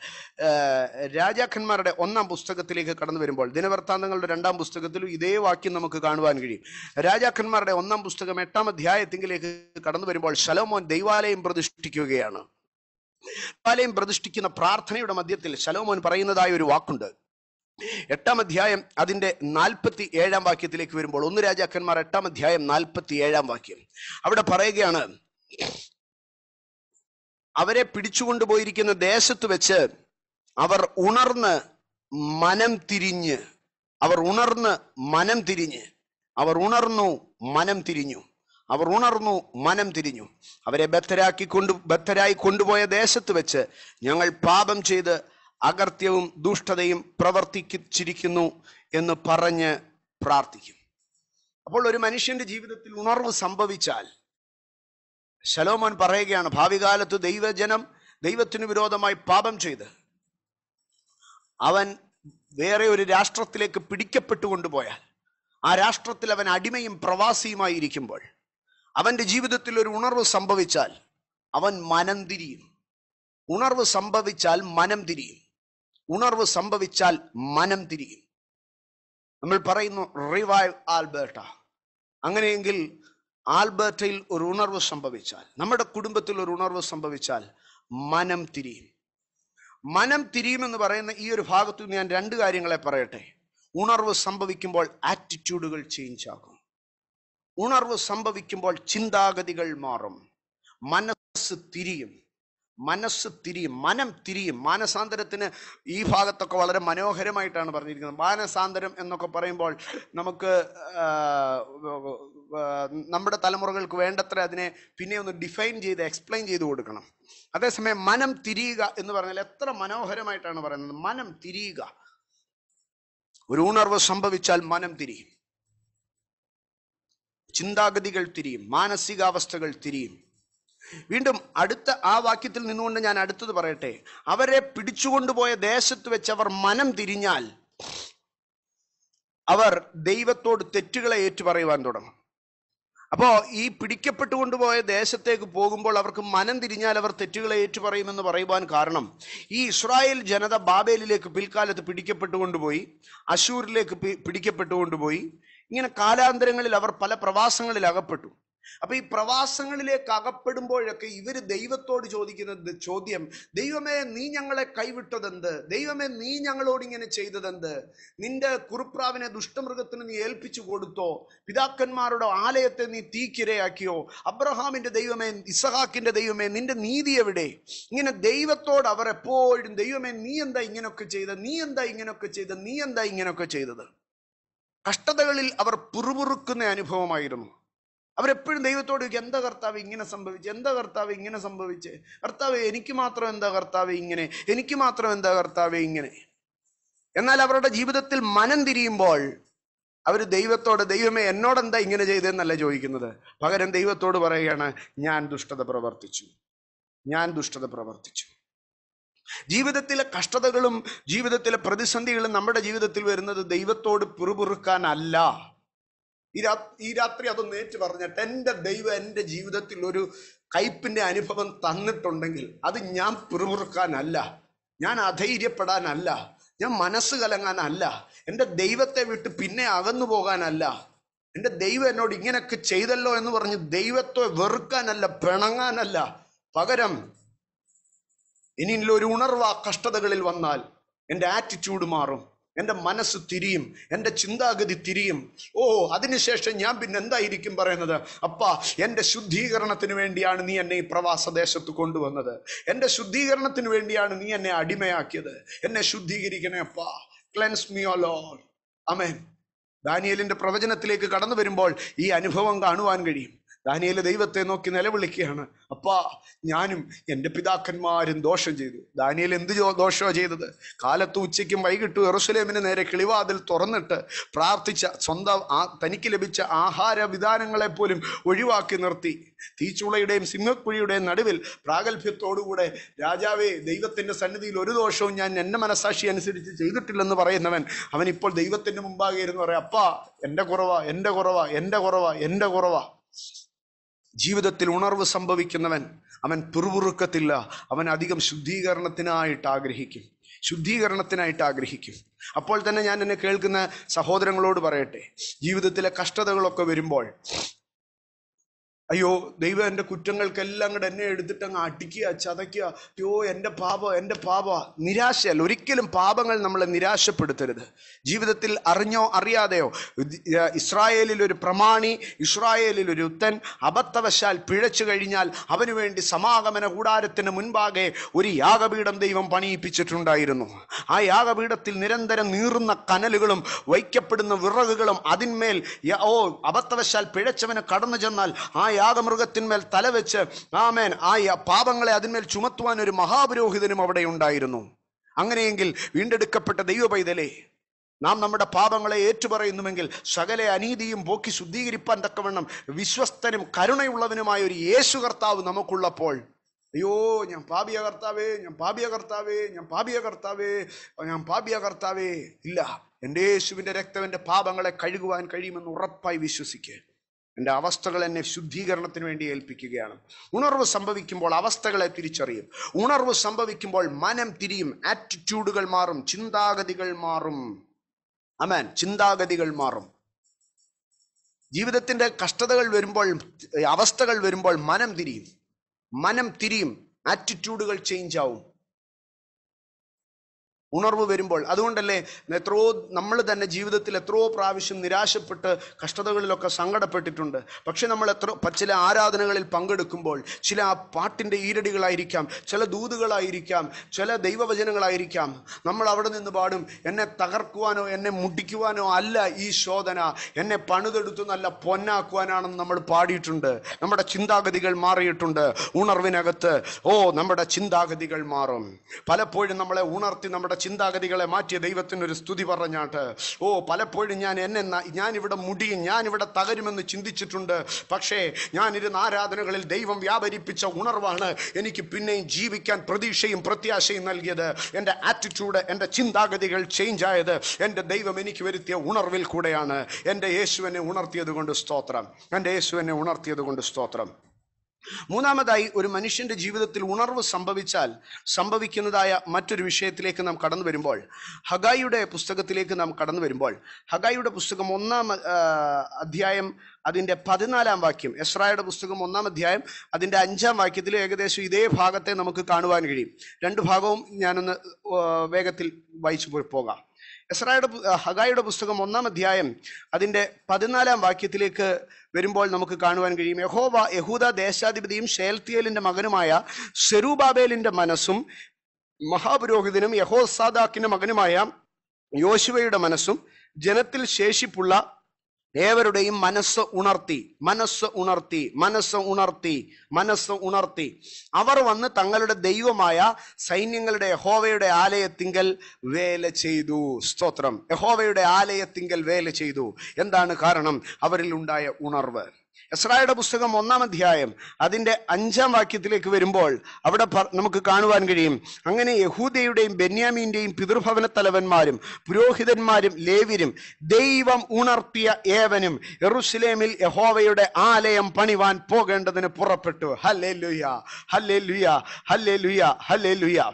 രാജാക്കന്മാരുടെ ഒന്നാം പുസ്തകത്തിലേക്ക് കടന്നു വരുമ്പോൾ ദിനവൃത്താന്തങ്ങളുടെ രണ്ടാം പുസ്തകത്തിലും ഇതേ വാക്യം നമുക്ക് കാണുവാൻ കഴിയും രാജാക്കന്മാരുടെ ഒന്നാം പുസ്തകം എട്ടാം അധ്യായത്തിങ്കിലേക്ക് കടന്നു വരുമ്പോൾ ശലോമോൻ ദൈവാലയം പ്രതിഷ്ഠിക്കുകയാണ് ദൈവാലയം പ്രതിഷ്ഠിക്കുന്ന പ്രാർത്ഥനയുടെ മധ്യത്തിൽ ശലോമോൻ പറയുന്നതായ ഒരു വാക്കുണ്ട് എട്ടാം അധ്യായം അതിന്റെ നാൽപ്പത്തി ഏഴാം വാക്യത്തിലേക്ക് വരുമ്പോൾ ഒന്ന് രാജാക്കന്മാർ എട്ടാം അധ്യായം നാൽപ്പത്തി ഏഴാം വാക്യം അവിടെ പറയുകയാണ് അവരെ പിടിച്ചുകൊണ്ടുപോയിരിക്കുന്ന ദേശത്ത് വെച്ച് അവർ ഉണർന്ന് മനം തിരിഞ്ഞ് അവർ ഉണർന്ന് മനം തിരിഞ്ഞ് അവർ ഉണർന്നു മനം തിരിഞ്ഞു അവർ ഉണർന്നു മനം തിരിഞ്ഞു അവരെ ബദ്ധരാക്കി കൊണ്ടു ബദ്ധരായി കൊണ്ടുപോയ ദേശത്ത് വെച്ച് ഞങ്ങൾ പാപം ചെയ്ത് അകർത്യവും ദുഷ്ടതയും പ്രവർത്തിച്ചിരിക്കുന്നു എന്ന് പറഞ്ഞ് പ്രാർത്ഥിക്കും അപ്പോൾ ഒരു മനുഷ്യന്റെ ജീവിതത്തിൽ ഉണർവ് സംഭവിച്ചാൽ ശലോമോൻ പറയുകയാണ് ഭാവി കാലത്ത് ദൈവജനം ദൈവത്തിനു വിരോധമായി പാപം ചെയ്ത് അവൻ വേറെ ഒരു രാഷ്ട്രത്തിലേക്ക് പിടിക്കപ്പെട്ടു കൊണ്ടുപോയാൽ ആ രാഷ്ട്രത്തിൽ അവൻ അടിമയും പ്രവാസിയുമായിരിക്കുമ്പോൾ അവൻ്റെ ജീവിതത്തിൽ ഒരു ഉണർവ് സംഭവിച്ചാൽ അവൻ മനം തിരിയും ഉണർവ് സംഭവിച്ചാൽ മനം തിരിയും ഉണർവ് സംഭവിച്ചാൽ മനം തിരിയും നമ്മൾ പറയുന്നു റിവൈവ് ആൽബേർട്ട അങ്ങനെയെങ്കിൽ ആൽബേർട്ടയിൽ ഒരു ഉണർവ് സംഭവിച്ചാൽ നമ്മുടെ കുടുംബത്തിൽ ഒരു ഉണർവ് സംഭവിച്ചാൽ മനം തിരിയും മനം തിരിയുമെന്ന് പറയുന്ന ഈ ഒരു ഭാഗത്ത് നിന്ന് ഞാൻ രണ്ട് കാര്യങ്ങളെ പറയട്ടെ ഉണർവ് സംഭവിക്കുമ്പോൾ ആറ്റിറ്റ്യൂഡുകൾ ചേഞ്ച് ആകും ഉണർവ് സംഭവിക്കുമ്പോൾ ചിന്താഗതികൾ മാറും മനസ്സ് തിരിയും മനസ്സ് തിരിയും മനം തിരിയും മാനസാന്തരത്തിന് ഈ ഭാഗത്തൊക്കെ വളരെ മനോഹരമായിട്ടാണ് പറഞ്ഞിരിക്കുന്നത് മാനസാന്തരം എന്നൊക്കെ പറയുമ്പോൾ നമുക്ക് നമ്മുടെ തലമുറകൾക്ക് വേണ്ടത്ര അതിനെ പിന്നെ ഒന്ന് ഡിഫൈൻ ചെയ്ത് എക്സ്പ്ലെയിൻ ചെയ്ത് കൊടുക്കണം അതേസമയം മനം തിരിയുക എന്ന് പറഞ്ഞാൽ എത്ര മനോഹരമായിട്ടാണ് പറയുന്നത് മനം തിരിയുക ഒരു ഉണർവ് സംഭവിച്ചാൽ മനം തിരിയും ചിന്താഗതികൾ തിരിയും മാനസികാവസ്ഥകൾ തിരിയും വീണ്ടും അടുത്ത ആ വാക്യത്തിൽ നിന്നുകൊണ്ട് ഞാൻ അടുത്തത് പറയട്ടെ അവരെ പിടിച്ചുകൊണ്ടുപോയ ദേശത്ത് വെച്ച് അവർ മനം തിരിഞ്ഞാൽ അവർ ദൈവത്തോട് തെറ്റുകളെ ഏറ്റുപറയുവാൻ തുടങ്ങും അപ്പോ ഈ പിടിക്കപ്പെട്ടുകൊണ്ട് കൊണ്ടുപോയ ദേശത്തേക്ക് പോകുമ്പോൾ അവർക്ക് മനം തിരിഞ്ഞാൽ അവർ തെറ്റുകളെ ഏറ്റുപറയുമെന്ന് പറയുവാൻ കാരണം ഈ ഇസ്രായേൽ ജനത ബാബേലിലേക്ക് പിൽക്കാലത്ത് പിടിക്കപ്പെട്ടുകൊണ്ടുപോയി അശൂരിലേക്ക് പിടിക്കപ്പെട്ടുകൊണ്ടുപോയി ഇങ്ങനെ കാലാന്തരങ്ങളിൽ അവർ പല പ്രവാസങ്ങളിൽ അകപ്പെട്ടു അപ്പൊ ഈ പ്രവാസങ്ങളിലേക്ക് അകപ്പെടുമ്പോഴൊക്കെ ഇവർ ദൈവത്തോട് ചോദിക്കുന്ന ചോദ്യം ദൈവമേ നീ ഞങ്ങളെ കൈവിട്ടതെന്ത് ദൈവമേ നീ ഞങ്ങളോട് ഇങ്ങനെ ചെയ്തതെന്ത് നിന്റെ കുറുപ്രാവിനെ ദുഷ്ടമൃഗത്തിന് നീ ഏൽപ്പിച്ചു കൊടുത്തോ പിതാക്കന്മാരുടെ ആലയത്തെ നീ തീക്കിരയാക്കിയോ അബ്രഹാമിന്റെ ദൈവമേ ഇസഹാക്കിന്റെ ദൈവമേ നിന്റെ നീതി എവിടെ ഇങ്ങനെ ദൈവത്തോട് അവർ എപ്പോഴും ദൈവമേ നീ എന്താ ഇങ്ങനെയൊക്കെ ചെയ്ത നീ എന്താ ഇങ്ങനെയൊക്കെ ചെയ്ത നീ എന്താ ഇങ്ങനെയൊക്കെ ചെയ്തത് കഷ്ടതകളിൽ അവർ പുറുപുറുക്കുന്ന അനുഭവമായിരുന്നു അവരെപ്പോഴും ദൈവത്തോട് ചോദിക്കും എന്താ കർത്താവ് ഇങ്ങനെ സംഭവിച്ചു എന്താ കർത്താവ് ഇങ്ങനെ സംഭവിച്ച് കർത്താവ് എനിക്ക് മാത്രം എന്താ കർത്താവ് ഇങ്ങനെ എനിക്ക് മാത്രം എന്താ കർത്താവ് ഇങ്ങനെ എന്നാൽ അവരുടെ ജീവിതത്തിൽ മനം തിരിയുമ്പോൾ അവർ ദൈവത്തോട് ദൈവമേ എന്നോടെന്താ ഇങ്ങനെ ചെയ്തതെന്നല്ല ചോദിക്കുന്നത് പകരം ദൈവത്തോട് പറയുകയാണ് ഞാൻ ദുഷ്ടത പ്രവർത്തിച്ചു ഞാൻ ദുഷ്ടത പ്രവർത്തിച്ചു ജീവിതത്തിലെ കഷ്ടതകളും ജീവിതത്തിലെ പ്രതിസന്ധികളും നമ്മുടെ ജീവിതത്തിൽ വരുന്നത് ദൈവത്തോട് പിറുപിറുക്കാനല്ല ഈ രാ ഈ രാത്രി അതൊന്ന് ഏറ്റു പറഞ്ഞിട്ട് എൻ്റെ ദൈവം എൻ്റെ ജീവിതത്തിൽ ഒരു കയ്പിൻ്റെ അനുഭവം തന്നിട്ടുണ്ടെങ്കിൽ അത് ഞാൻ പിറുമുറുക്കാനല്ല ഞാൻ അധൈര്യപ്പെടാനല്ല ഞാൻ മനസ്സ് കലങ്ങാനല്ല എൻ്റെ ദൈവത്തെ വിട്ട് പിന്നെ അകന്നു പോകാനല്ല എൻ്റെ ദൈവം എന്നോട് ഇങ്ങനെയൊക്കെ ചെയ്തല്ലോ എന്ന് പറഞ്ഞ് ദൈവത്തെ വെറുക്കാനല്ല പിണങ്ങാനല്ല പകരം ഇനിയിലൊരു ഉണർവ് ആ കഷ്ടതകളിൽ വന്നാൽ എൻ്റെ ആറ്റിറ്റ്യൂഡ് മാറും എൻ്റെ മനസ്സ് തിരിയും എൻ്റെ ചിന്താഗതി തിരിയും ഓ അതിനുശേഷം ഞാൻ പിന്നെ എന്തായിരിക്കും പറയുന്നത് അപ്പ എൻ്റെ ശുദ്ധീകരണത്തിന് വേണ്ടിയാണ് നീ എന്നെ ഈ പ്രവാസ ദേശത്ത് കൊണ്ടുവന്നത് എൻ്റെ ശുദ്ധീകരണത്തിന് വേണ്ടിയാണ് നീ എന്നെ അടിമയാക്കിയത് എന്നെ ശുദ്ധീകരിക്കണേ അപ്പാ ക്ലെൻസ് മി ഓ ലോൾ അമേൻ ദാനിയലിൻ്റെ പ്രവചനത്തിലേക്ക് കടന്നു വരുമ്പോൾ ഈ അനുഭവം കാണുവാൻ കഴിയും ദാനിയല് ദൈവത്തെ നോക്കി നിലവിളിക്കുകയാണ് അപ്പാ ഞാനും എൻ്റെ പിതാക്കന്മാരും ദോഷം ചെയ്തു ദാനിയൽ എന്ത് ദോഷമാണ് ചെയ്തത് കാലത്ത് ഉച്ചയ്ക്കും വൈകിട്ടും എറുസലേമിന് നേരെ കിളിവാതിൽ തുറന്നിട്ട് പ്രാർത്ഥിച്ച സ്വന്തം ആ തനിക്ക് ലഭിച്ച ആഹാര വിധാനങ്ങളെ പോലും ഒഴിവാക്കി നിർത്തി തീച്ചുളയുടെയും സിംഹക്കുഴിയുടെയും നടുവിൽ പ്രാഗൽഭ്യത്തോടുകൂടെ രാജാവേ ദൈവത്തിൻ്റെ സന്നിധിയിൽ ഒരു ദോഷവും ഞാൻ എൻ്റെ മനസാക്ഷി അനുസരിച്ച് ചെയ്തിട്ടില്ലെന്ന് പറയുന്നവൻ അവൻ ഇപ്പോൾ ദൈവത്തിൻ്റെ മുമ്പാകെ ഇരുന്ന് പറയാം അപ്പാ എൻ്റെ കുറവാ എൻ്റെ കുറവാ എൻ്റെ കുറവാ എൻ്റെ കുറവാ ജീവിതത്തിൽ ഉണർവ് സംഭവിക്കുന്നവൻ അവൻ പിറുപിറുക്കത്തില്ല അവൻ അധികം ശുദ്ധീകരണത്തിനായിട്ട് ആഗ്രഹിക്കും ശുദ്ധീകരണത്തിനായിട്ട് ആഗ്രഹിക്കും അപ്പോൾ തന്നെ ഞാൻ എന്നെ കേൾക്കുന്ന സഹോദരങ്ങളോട് പറയട്ടെ ജീവിതത്തിലെ കഷ്ടതകളൊക്കെ വരുമ്പോൾ അയ്യോ ദൈവം എൻ്റെ കുറ്റങ്ങൾക്കെല്ലാം കൂടെ എന്നെ എടുത്തിട്ട് അങ്ങ് അടിക്കുക ചതയ്ക്കുക അയ്യോ എൻ്റെ പാപ എൻ്റെ പാപ നിരാശയല്ല ഒരിക്കലും പാപങ്ങൾ നമ്മളെ നിരാശപ്പെടുത്തരുത് ജീവിതത്തിൽ അറിഞ്ഞോ അറിയാതെയോ ഇസ്രായേലിൽ ഒരു പ്രമാണി ഇസ്രായേലിൽ ഒരു ഉത്തൻ അബദ്ധവശാൽ പിഴച്ചു കഴിഞ്ഞാൽ അവനു വേണ്ടി സമാഗമന കൂടാരത്തിന് മുൻപാകെ ഒരു യാഗപീഠം ദൈവം പണിയിപ്പിച്ചിട്ടുണ്ടായിരുന്നു ആ യാഗപീഠത്തിൽ നിരന്തരം നീറുന്ന കനലുകളും വയ്ക്കപ്പെടുന്ന വിറകുകളും അതിന്മേൽ ഓ അബദ്ധവശാൽ പിഴച്ചവന് കടന്നു ചെന്നാൽ ആ യാഗമൃഗത്തിന്മേൽ തലവെച്ച് ആമേൻ ആ പാപങ്ങളെ അതിന്മേൽ ചുമത്തുവാൻ ഒരു മഹാപുരോഹിതനും അവിടെ ഉണ്ടായിരുന്നു അങ്ങനെയെങ്കിൽ വീണ്ടെടുക്കപ്പെട്ട ദൈവ പൈതലേ നാം നമ്മുടെ പാപങ്ങളെ ഏറ്റുപറയുന്നുവെങ്കിൽ സകല അനീതിയും പോക്കി ശുദ്ധീകരിപ്പാൻ തക്കവണ്ണം വിശ്വസ്തനും കരുണയുള്ളവനുമായ ഒരു യേശു കർത്താവ് നമുക്കുള്ളപ്പോൾ അയ്യോ ഞാൻ പാപിയ കർത്താവേ ഞാൻ പാപിയ കർത്താവേ ഞാൻ പാപിയ കർത്താവേ ഞാൻ പാപിയ കർത്താവേ ഇല്ല എൻ്റെ യേശുവിൻ്റെ രക്തം എൻ്റെ പാപങ്ങളെ കഴുകുവാൻ കഴിയുമെന്ന് ഉറപ്പായി വിശ്വസിക്കുക എൻ്റെ അവസ്ഥകൾ എന്നെ ശുദ്ധീകരണത്തിന് വേണ്ടി ഏൽപ്പിക്കുകയാണ് ഉണർവ് സംഭവിക്കുമ്പോൾ അവസ്ഥകളെ തിരിച്ചറിയും ഉണർവ് സംഭവിക്കുമ്പോൾ മനം തിരിയും ആറ്റിറ്റ്യൂഡുകൾ മാറും ചിന്താഗതികൾ മാറും അമേൻ ചിന്താഗതികൾ മാറും ജീവിതത്തിൻ്റെ കഷ്ടതകൾ വരുമ്പോൾ അവസ്ഥകൾ വരുമ്പോൾ മനം തിരിയും മനം തിരിയും ആറ്റിറ്റ്യൂഡുകൾ ചേഞ്ച് ആവും ഉണർവ് വരുമ്പോൾ അതുകൊണ്ടല്ലേ എത്രയോ നമ്മൾ തന്നെ ജീവിതത്തിൽ എത്രയോ പ്രാവശ്യം നിരാശപ്പെട്ട് കഷ്ടതകളിലൊക്കെ സങ്കടപ്പെട്ടിട്ടുണ്ട് പക്ഷെ നമ്മൾ എത്ര ചില ആരാധനകളിൽ പങ്കെടുക്കുമ്പോൾ ചില ആ പാട്ടിൻ്റെ ഈരടികളായിരിക്കാം ചില ദൂതുകളായിരിക്കാം ചില ദൈവവചനങ്ങളായിരിക്കാം നമ്മൾ അവിടെ നിന്ന് പാടും എന്നെ തകർക്കുവാനോ എന്നെ മുടിക്കുവാനോ അല്ല ഈ ശോധന എന്നെ പണിതെടുത്തു നല്ല പൊന്നാക്കുവാനാണെന്ന് നമ്മൾ പാടിയിട്ടുണ്ട് നമ്മുടെ ചിന്താഗതികൾ മാറിയിട്ടുണ്ട് ഉണർവിനകത്ത് ഓ നമ്മുടെ ചിന്താഗതികൾ മാറും പലപ്പോഴും നമ്മളെ ഉണർത്തി നമ്മുടെ ചിന്താഗതികളെ മാറ്റിയ ദൈവത്തിനൊരു സ്തുതി പറഞ്ഞാട്ട് ഓ പലപ്പോഴും ഞാൻ എന്നെ ഞാനിവിടെ മുടിയും ഞാനിവിടെ തകരുമെന്ന് ചിന്തിച്ചിട്ടുണ്ട് പക്ഷേ ഞാനിരുന്ന ആരാധനകളിൽ ദൈവം വ്യാപരിപ്പിച്ച ഉണർവാണ് എനിക്ക് പിന്നെയും ജീവിക്കാൻ പ്രതീക്ഷയും പ്രത്യാശയും നൽകിയത് എൻ്റെ ആറ്റിറ്റ്യൂഡ് എൻ്റെ ചിന്താഗതികൾ ചേഞ്ച് ആയത് എൻ്റെ ദൈവം എനിക്ക് വരുത്തിയ ഉണർവിൽ കൂടെയാണ് എൻ്റെ യേശുവിനെ ഉണർത്തിയത് കൊണ്ട് സ്തോത്രം എൻ്റെ യേശുവിനെ ഉണർത്തിയത് കൊണ്ട് സ്തോത്രം മൂന്നാമതായി ഒരു മനുഷ്യന്റെ ജീവിതത്തിൽ ഉണർവ് സംഭവിച്ചാൽ സംഭവിക്കുന്നതായ മറ്റൊരു വിഷയത്തിലേക്ക് നാം കടന്നു വരുമ്പോൾ ഹഗായിയുടെ പുസ്തകത്തിലേക്ക് നാം കടന്നു വരുമ്പോൾ ഹഗായിയുടെ പുസ്തകം ഒന്നാം അധ്യായം അതിൻ്റെ പതിനാലാം വാക്യം എസ്രായുടെ പുസ്തകം ഒന്നാം അധ്യായം അതിൻ്റെ അഞ്ചാം വാക്യത്തിൽ ഏകദേശം ഇതേ ഭാഗത്തെ നമുക്ക് കാണുവാൻ കഴിയും രണ്ട് ഭാഗവും ഞാനൊന്ന് വേഗത്തിൽ വായിച്ചു പോകാം എസ്രായുടെ ഹഗായുടെ പുസ്തകം ഒന്നാം അധ്യായം അതിൻ്റെ പതിനാലാം വാക്യത്തിലേക്ക് വരുമ്പോൾ നമുക്ക് കാണുവാൻ കഴിയും യഹോവ യഹൂദ ദേശാധിപതിയും ഷേൽത്തിയലിൻ്റെ മകനുമായ സെരൂബാബേലിൻ്റെ മനസ്സും മഹാപുരോഹിതനും യഹോസാദാക്കിൻ്റെ മകനുമായ യോശുവയുടെ മനസ്സും ജനത്തിൽ ശേഷിപ്പുള്ള ഏവരുടെയും മനസ്സ് ഉണർത്തി മനസ്സ് ഉണർത്തി മനസ്സ് ഉണർത്തി മനസ്സ് ഉണർത്തി അവർ വന്ന് തങ്ങളുടെ ദൈവമായ സൈന്യങ്ങളുടെ യഹോവയുടെ ആലയത്തിങ്കൽ വേല ചെയ്തു സ്തോത്രം യഹോവയുടെ ആലയത്തിങ്കൽ വേല ചെയ്തു എന്താണ് കാരണം അവരിൽ ഉണ്ടായ ഉണർവ് എസ്രായുടെ പുസ്തകം ഒന്നാം അധ്യായം അതിൻ്റെ അഞ്ചാം വാക്യത്തിലേക്ക് വരുമ്പോൾ അവിടെ നമുക്ക് കാണുവാൻ കഴിയും അങ്ങനെ യഹൂദയുടെയും ബെന്യാമീൻ്റെയും പിതൃഭവന തലവന്മാരും പുരോഹിതന്മാരും ലേവിരും ദൈവം ഉണർത്തിയ ഏവനും എറുസലേമിൽ യഹോവയുടെ ആലയം പണിവാൻ പോകേണ്ടതിന് പുറപ്പെട്ടു ഹല്ലേ ലുയാ ഹല്ലേ ലുയാ ഹല്ലേ ലുയാ ഹല്ലേ ലുയാ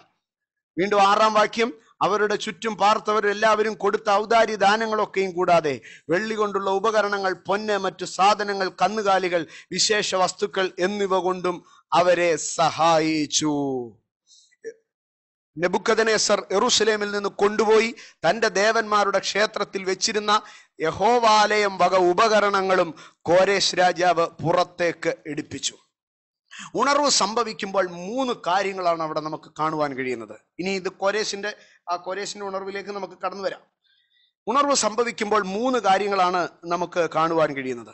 വീണ്ടും ആറാം വാക്യം അവരുടെ ചുറ്റും പാർത്തവരെല്ലാവരും കൊടുത്ത ഔദാര്യ ദാനങ്ങളൊക്കെയും കൂടാതെ വെള്ളി കൊണ്ടുള്ള ഉപകരണങ്ങൾ പൊന്ന് മറ്റു സാധനങ്ങൾ കന്നുകാലികൾ വിശേഷ വസ്തുക്കൾ എന്നിവ കൊണ്ടും അവരെ സഹായിച്ചു നെബുക്കദനേസർ എറുസലേമിൽ നിന്ന് കൊണ്ടുപോയി തൻ്റെ ദേവന്മാരുടെ ക്ഷേത്രത്തിൽ വെച്ചിരുന്ന യഹോവാലയം വക ഉപകരണങ്ങളും കോരേശ് രാജാവ് പുറത്തേക്ക് എടുപ്പിച്ചു ഉണർവ് സംഭവിക്കുമ്പോൾ മൂന്ന് കാര്യങ്ങളാണ് അവിടെ നമുക്ക് കാണുവാൻ കഴിയുന്നത് ഇനി ഇത് കൊരേശിന്റെ ആ കൊരേശിന്റെ ഉണർവിലേക്ക് നമുക്ക് കടന്നു വരാം ഉണർവ് സംഭവിക്കുമ്പോൾ മൂന്ന് കാര്യങ്ങളാണ് നമുക്ക് കാണുവാൻ കഴിയുന്നത്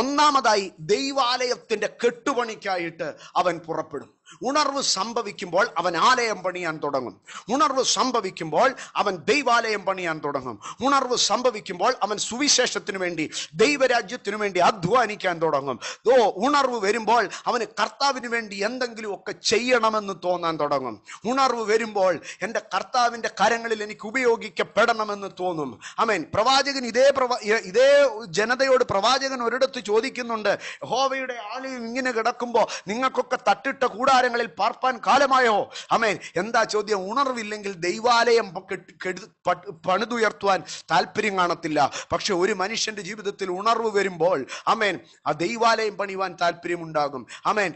ഒന്നാമതായി ദൈവാലയത്തിന്റെ കെട്ടുപണിക്കായിട്ട് അവൻ പുറപ്പെടും ഉണർവ് സംഭവിക്കുമ്പോൾ അവൻ ആലയം പണിയാൻ തുടങ്ങും ഉണർവ് സംഭവിക്കുമ്പോൾ അവൻ ദൈവാലയം പണിയാൻ തുടങ്ങും ഉണർവ് സംഭവിക്കുമ്പോൾ അവൻ സുവിശേഷത്തിനു വേണ്ടി ദൈവരാജ്യത്തിനു വേണ്ടി അധ്വാനിക്കാൻ തുടങ്ങും ഓ ഉണർവ് വരുമ്പോൾ അവന് കർത്താവിന് വേണ്ടി എന്തെങ്കിലും ഒക്കെ ചെയ്യണമെന്ന് തോന്നാൻ തുടങ്ങും ഉണർവ് വരുമ്പോൾ എൻ്റെ കർത്താവിൻ്റെ കരങ്ങളിൽ എനിക്ക് ഉപയോഗിക്കപ്പെടണമെന്ന് തോന്നും അമേൻ പ്രവാചകൻ ഇതേ പ്രവാ ഇതേ ജനതയോട് പ്രവാചകൻ ഒരിടത്ത് ചോദിക്കുന്നുണ്ട് ഹോവയുടെ ആലയം ഇങ്ങനെ കിടക്കുമ്പോൾ നിങ്ങൾക്കൊക്കെ തട്ടിട്ട കൂടാ കൂടാരങ്ങളിൽ പാർപ്പാൻ കാലമായോ അമേൻ എന്താ ചോദ്യം ഉണർവില്ലെങ്കിൽ ദൈവാലയം പണിതുയർത്തുവാൻ താല്പര്യം കാണത്തില്ല പക്ഷെ ഒരു മനുഷ്യന്റെ ജീവിതത്തിൽ ഉണർവ് വരുമ്പോൾ അമേൻ ആ ദൈവാലയം പണിയുവാൻ താല്പര്യമുണ്ടാകും അമേൻ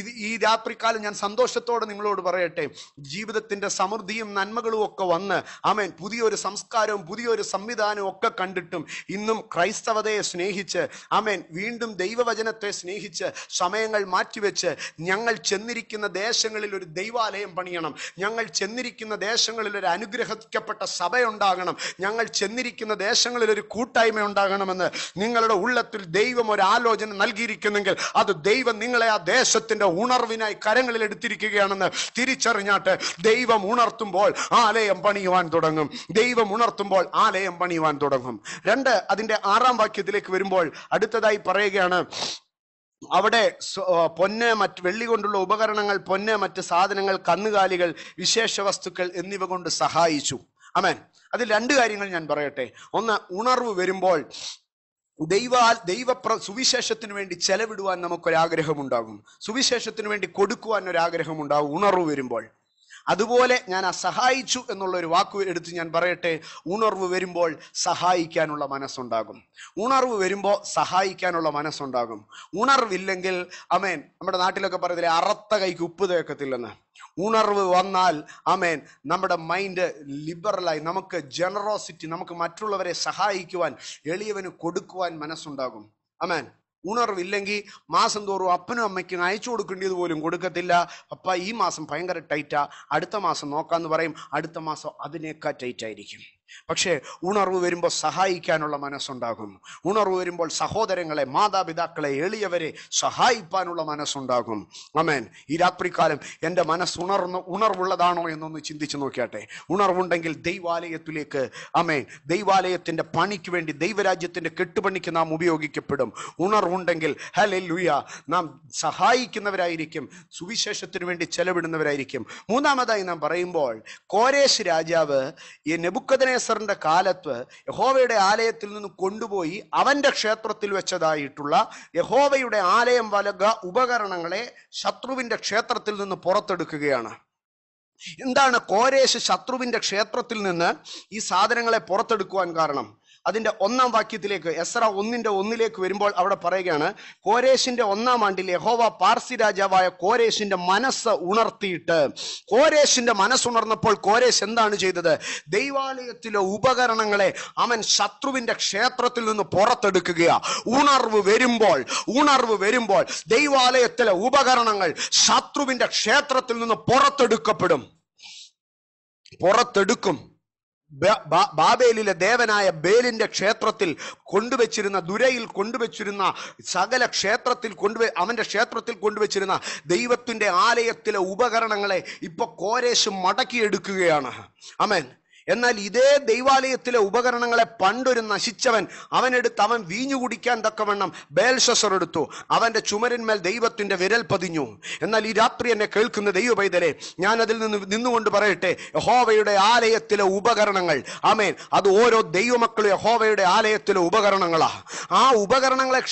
ഇത് ഈ രാത്രിക്കാലം ഞാൻ സന്തോഷത്തോടെ നിങ്ങളോട് പറയട്ടെ ജീവിതത്തിന്റെ സമൃദ്ധിയും നന്മകളും ഒക്കെ വന്ന് അമേൻ പുതിയൊരു സംസ്കാരവും പുതിയൊരു സംവിധാനവും ഒക്കെ കണ്ടിട്ടും ഇന്നും ക്രൈസ്തവതയെ സ്നേഹിച്ച് അമേൻ വീണ്ടും ദൈവവചനത്തെ സ്നേഹിച്ച് സമയങ്ങൾ മാറ്റിവെച്ച് ഞങ്ങൾ ചെന്നിരിക്കുന്ന ചെന്നിരിക്കുന്ന ദേശങ്ങളിൽ ഒരു ദൈവാലയം പണിയണം ഞങ്ങൾ ചെന്നിരിക്കുന്ന ദേശങ്ങളിൽ ഒരു അനുഗ്രഹിക്കപ്പെട്ട സഭയുണ്ടാകണം ഞങ്ങൾ ചെന്നിരിക്കുന്ന ദേശങ്ങളിൽ ഒരു കൂട്ടായ്മ ഉണ്ടാകണമെന്ന് നിങ്ങളുടെ ഉള്ളത്തിൽ ദൈവം ഒരു ആലോചന നൽകിയിരിക്കുന്നെങ്കിൽ അത് ദൈവം നിങ്ങളെ ആ ദേശത്തിന്റെ ഉണർവിനായി കരങ്ങളിൽ എടുത്തിരിക്കുകയാണെന്ന് തിരിച്ചറിഞ്ഞാട്ട് ദൈവം ഉണർത്തുമ്പോൾ ആലയം പണിയുവാൻ തുടങ്ങും ദൈവം ഉണർത്തുമ്പോൾ ആലയം പണിയുവാൻ തുടങ്ങും രണ്ട് അതിന്റെ ആറാം വാക്യത്തിലേക്ക് വരുമ്പോൾ അടുത്തതായി പറയുകയാണ് അവിടെ പൊന്ന് മറ്റ് വെള്ളി കൊണ്ടുള്ള ഉപകരണങ്ങൾ പൊന്ന് മറ്റ് സാധനങ്ങൾ കന്നുകാലികൾ വിശേഷ വസ്തുക്കൾ എന്നിവ കൊണ്ട് സഹായിച്ചു അമേൻ അതിൽ രണ്ട് കാര്യങ്ങൾ ഞാൻ പറയട്ടെ ഒന്ന് ഉണർവ് വരുമ്പോൾ ദൈവ ദൈവ സുവിശേഷത്തിന് വേണ്ടി ചെലവിടുവാൻ നമുക്കൊരാഗ്രഹമുണ്ടാകും സുവിശേഷത്തിന് വേണ്ടി കൊടുക്കുവാൻ ഒരാഗ്രഹമുണ്ടാകും ഉണർവ് വരുമ്പോൾ അതുപോലെ ഞാൻ ആ സഹായിച്ചു എന്നുള്ള ഒരു വാക്ക് എടുത്ത് ഞാൻ പറയട്ടെ ഉണർവ് വരുമ്പോൾ സഹായിക്കാനുള്ള മനസ്സുണ്ടാകും ഉണർവ് വരുമ്പോൾ സഹായിക്കാനുള്ള മനസ്സുണ്ടാകും ഉണർവില്ലെങ്കിൽ അമേൻ നമ്മുടെ നാട്ടിലൊക്കെ പറയത്തില്ലേ അറത്ത കൈക്ക് ഉപ്പ് തേക്കത്തില്ലെന്ന് ഉണർവ് വന്നാൽ ആമേൻ നമ്മുടെ മൈൻഡ് ലിബറലായി നമുക്ക് ജനറോസിറ്റി നമുക്ക് മറ്റുള്ളവരെ സഹായിക്കുവാൻ എളിയവന് കൊടുക്കുവാൻ മനസ്സുണ്ടാകും ആമേൻ ഉണർവില്ലെങ്കിൽ മാസം തോറും അപ്പനും അമ്മയ്ക്കും അയച്ചു കൊടുക്കേണ്ടത് പോലും കൊടുക്കത്തില്ല അപ്പ ഈ മാസം ഭയങ്കര ടൈറ്റാ അടുത്ത മാസം നോക്കാന്ന് പറയും അടുത്ത മാസം അതിനേക്കാൾ ടൈറ്റായിരിക്കും പക്ഷേ ഉണർവ് വരുമ്പോൾ സഹായിക്കാനുള്ള മനസ്സുണ്ടാകും ഉണർവ് വരുമ്പോൾ സഹോദരങ്ങളെ മാതാപിതാക്കളെ എളിയവരെ സഹായിപ്പാനുള്ള മനസ്സുണ്ടാകും അമേൻ ഈ രാത്രികാലം എൻ്റെ മനസ്സ് ഉണർന്ന് ഉണർവുള്ളതാണോ എന്നൊന്ന് ചിന്തിച്ചു നോക്കിയാട്ടെ ഉണർവുണ്ടെങ്കിൽ ദൈവാലയത്തിലേക്ക് അമേൻ ദൈവാലയത്തിൻ്റെ പണിക്ക് വേണ്ടി ദൈവരാജ്യത്തിൻ്റെ കെട്ടുപണിക്ക് നാം ഉപയോഗിക്കപ്പെടും ഉണർവുണ്ടെങ്കിൽ ഹലെ ലുയ നാം സഹായിക്കുന്നവരായിരിക്കും സുവിശേഷത്തിന് വേണ്ടി ചെലവിടുന്നവരായിരിക്കും മൂന്നാമതായി നാം പറയുമ്പോൾ കോരേശ് രാജാവ് ഈ നെബുക്കതിനെ നെബുക്കദേസറിന്റെ കാലത്ത് യഹോവയുടെ ആലയത്തിൽ നിന്ന് കൊണ്ടുപോയി അവന്റെ ക്ഷേത്രത്തിൽ വെച്ചതായിട്ടുള്ള യഹോവയുടെ ആലയം വലക ഉപകരണങ്ങളെ ശത്രുവിന്റെ ക്ഷേത്രത്തിൽ നിന്ന് പുറത്തെടുക്കുകയാണ് എന്താണ് കോരേശ് ശത്രുവിന്റെ ക്ഷേത്രത്തിൽ നിന്ന് ഈ സാധനങ്ങളെ പുറത്തെടുക്കുവാൻ കാരണം അതിന്റെ ഒന്നാം വാക്യത്തിലേക്ക് എസ്ര ഒന്നിന്റെ ഒന്നിലേക്ക് വരുമ്പോൾ അവിടെ പറയുകയാണ് കോരേശിന്റെ ഒന്നാം ആണ്ടിൽ യഹോവ പാർസി രാജാവായ കോരേശിന്റെ മനസ്സ് ഉണർത്തിയിട്ട് കോരേശിന്റെ മനസ്സുണർന്നപ്പോൾ കോരേശ് എന്താണ് ചെയ്തത് ദൈവാലയത്തിലെ ഉപകരണങ്ങളെ അവൻ ശത്രുവിന്റെ ക്ഷേത്രത്തിൽ നിന്ന് പുറത്തെടുക്കുക ഉണർവ് വരുമ്പോൾ ഉണർവ് വരുമ്പോൾ ദൈവാലയത്തിലെ ഉപകരണങ്ങൾ ശത്രുവിന്റെ ക്ഷേത്രത്തിൽ നിന്ന് പുറത്തെടുക്കപ്പെടും പുറത്തെടുക്കും ബാബേലിലെ ദേവനായ ബേലിന്റെ ക്ഷേത്രത്തിൽ കൊണ്ടുവച്ചിരുന്ന ദുരയിൽ കൊണ്ടുവച്ചിരുന്ന സകല ക്ഷേത്രത്തിൽ കൊണ്ടുവ അവൻ്റെ ക്ഷേത്രത്തിൽ കൊണ്ടുവച്ചിരുന്ന ദൈവത്തിൻ്റെ ആലയത്തിലെ ഉപകരണങ്ങളെ ഇപ്പോൾ കോരേശ് മടക്കിയെടുക്കുകയാണ് അമേൻ എന്നാൽ ഇതേ ദൈവാലയത്തിലെ ഉപകരണങ്ങളെ പണ്ടൊരു നശിച്ചവൻ അവനെടുത്ത് അവൻ വീഞ്ഞു കുടിക്കാൻ തക്കവണ്ണം ബേൽഷസർ എടുത്തു അവന്റെ ചുമരന്മേൽ ദൈവത്തിന്റെ വിരൽ പതിഞ്ഞു എന്നാൽ ഈ രാത്രി എന്നെ കേൾക്കുന്ന ദൈവ പൈതലെ ഞാൻ അതിൽ നിന്ന് നിന്നുകൊണ്ട് പറയട്ടെ യഹോവയുടെ ആലയത്തിലെ ഉപകരണങ്ങൾ ആമേൻ അത് ഓരോ ദൈവമക്കളും യഹോവയുടെ ആലയത്തിലെ ഉപകരണങ്ങളാ ആ ഉപകരണങ്ങളെ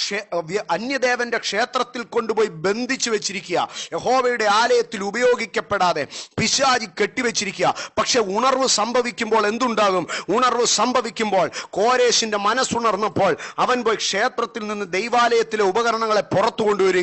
അന്യദേവന്റെ ക്ഷേത്രത്തിൽ കൊണ്ടുപോയി ബന്ധിച്ചു വെച്ചിരിക്കുക യഹോവയുടെ ആലയത്തിൽ ഉപയോഗിക്കപ്പെടാതെ പിശാചി കെട്ടിവെച്ചിരിക്കുക പക്ഷെ ഉണർവ് സംഭവിക്കും സംഭവിക്കുമ്പോൾ എന്തുണ്ടാകും ഉണർവ് സംഭവിക്കുമ്പോൾ കോരേശിന്റെ മനസ്സുണർന്നപ്പോൾ അവൻ പോയി ക്ഷേത്രത്തിൽ നിന്ന് ദൈവാലയത്തിലെ ഉപകരണങ്ങളെ പുറത്തു കൊണ്ടുവരിക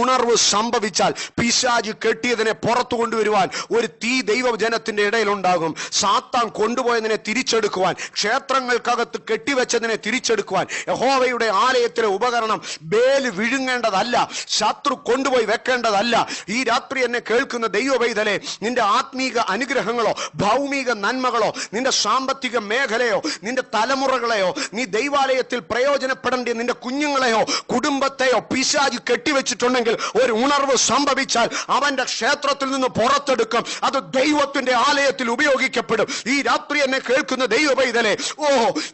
ഉണർവ് സംഭവിച്ചാൽ പിശാജ് കെട്ടിയതിനെ പുറത്തു കൊണ്ടുവരുവാൻ ഒരു തീ ദൈവജനത്തിന്റെ ഇടയിലുണ്ടാകും സാത്താൻ കൊണ്ടുപോയതിനെ തിരിച്ചെടുക്കുവാൻ ക്ഷേത്രങ്ങൾക്കകത്ത് കെട്ടിവെച്ചതിനെ തിരിച്ചെടുക്കുവാൻ യഹോവയുടെ ആലയത്തിലെ ഉപകരണം ബേല് വിഴുങ്ങേണ്ടതല്ല ശത്രു കൊണ്ടുപോയി വെക്കേണ്ടതല്ല ഈ രാത്രി എന്നെ കേൾക്കുന്ന പൈതലെ നിന്റെ ആത്മീക അനുഗ്രഹങ്ങളോ ഭൗമിക നന്മകളോ നിന്റെ സാമ്പത്തിക മേഖലയോ നിന്റെ തലമുറകളെയോ നീ ദൈവാലയത്തിൽ പ്രയോജനപ്പെടേണ്ട നിന്റെ കുഞ്ഞുങ്ങളെയോ കുടുംബത്തെയോ പിശാജി കെട്ടിവെച്ചിട്ടുണ്ടെങ്കിൽ ഒരു ഉണർവ് സംഭവിച്ചാൽ അവന്റെ ക്ഷേത്രത്തിൽ നിന്ന് പുറത്തെടുക്കും അത് ദൈവത്തിന്റെ ആലയത്തിൽ ഉപയോഗിക്കപ്പെടും ഈ രാത്രി എന്നെ കേൾക്കുന്ന ദൈവ പൈതലെ ഓ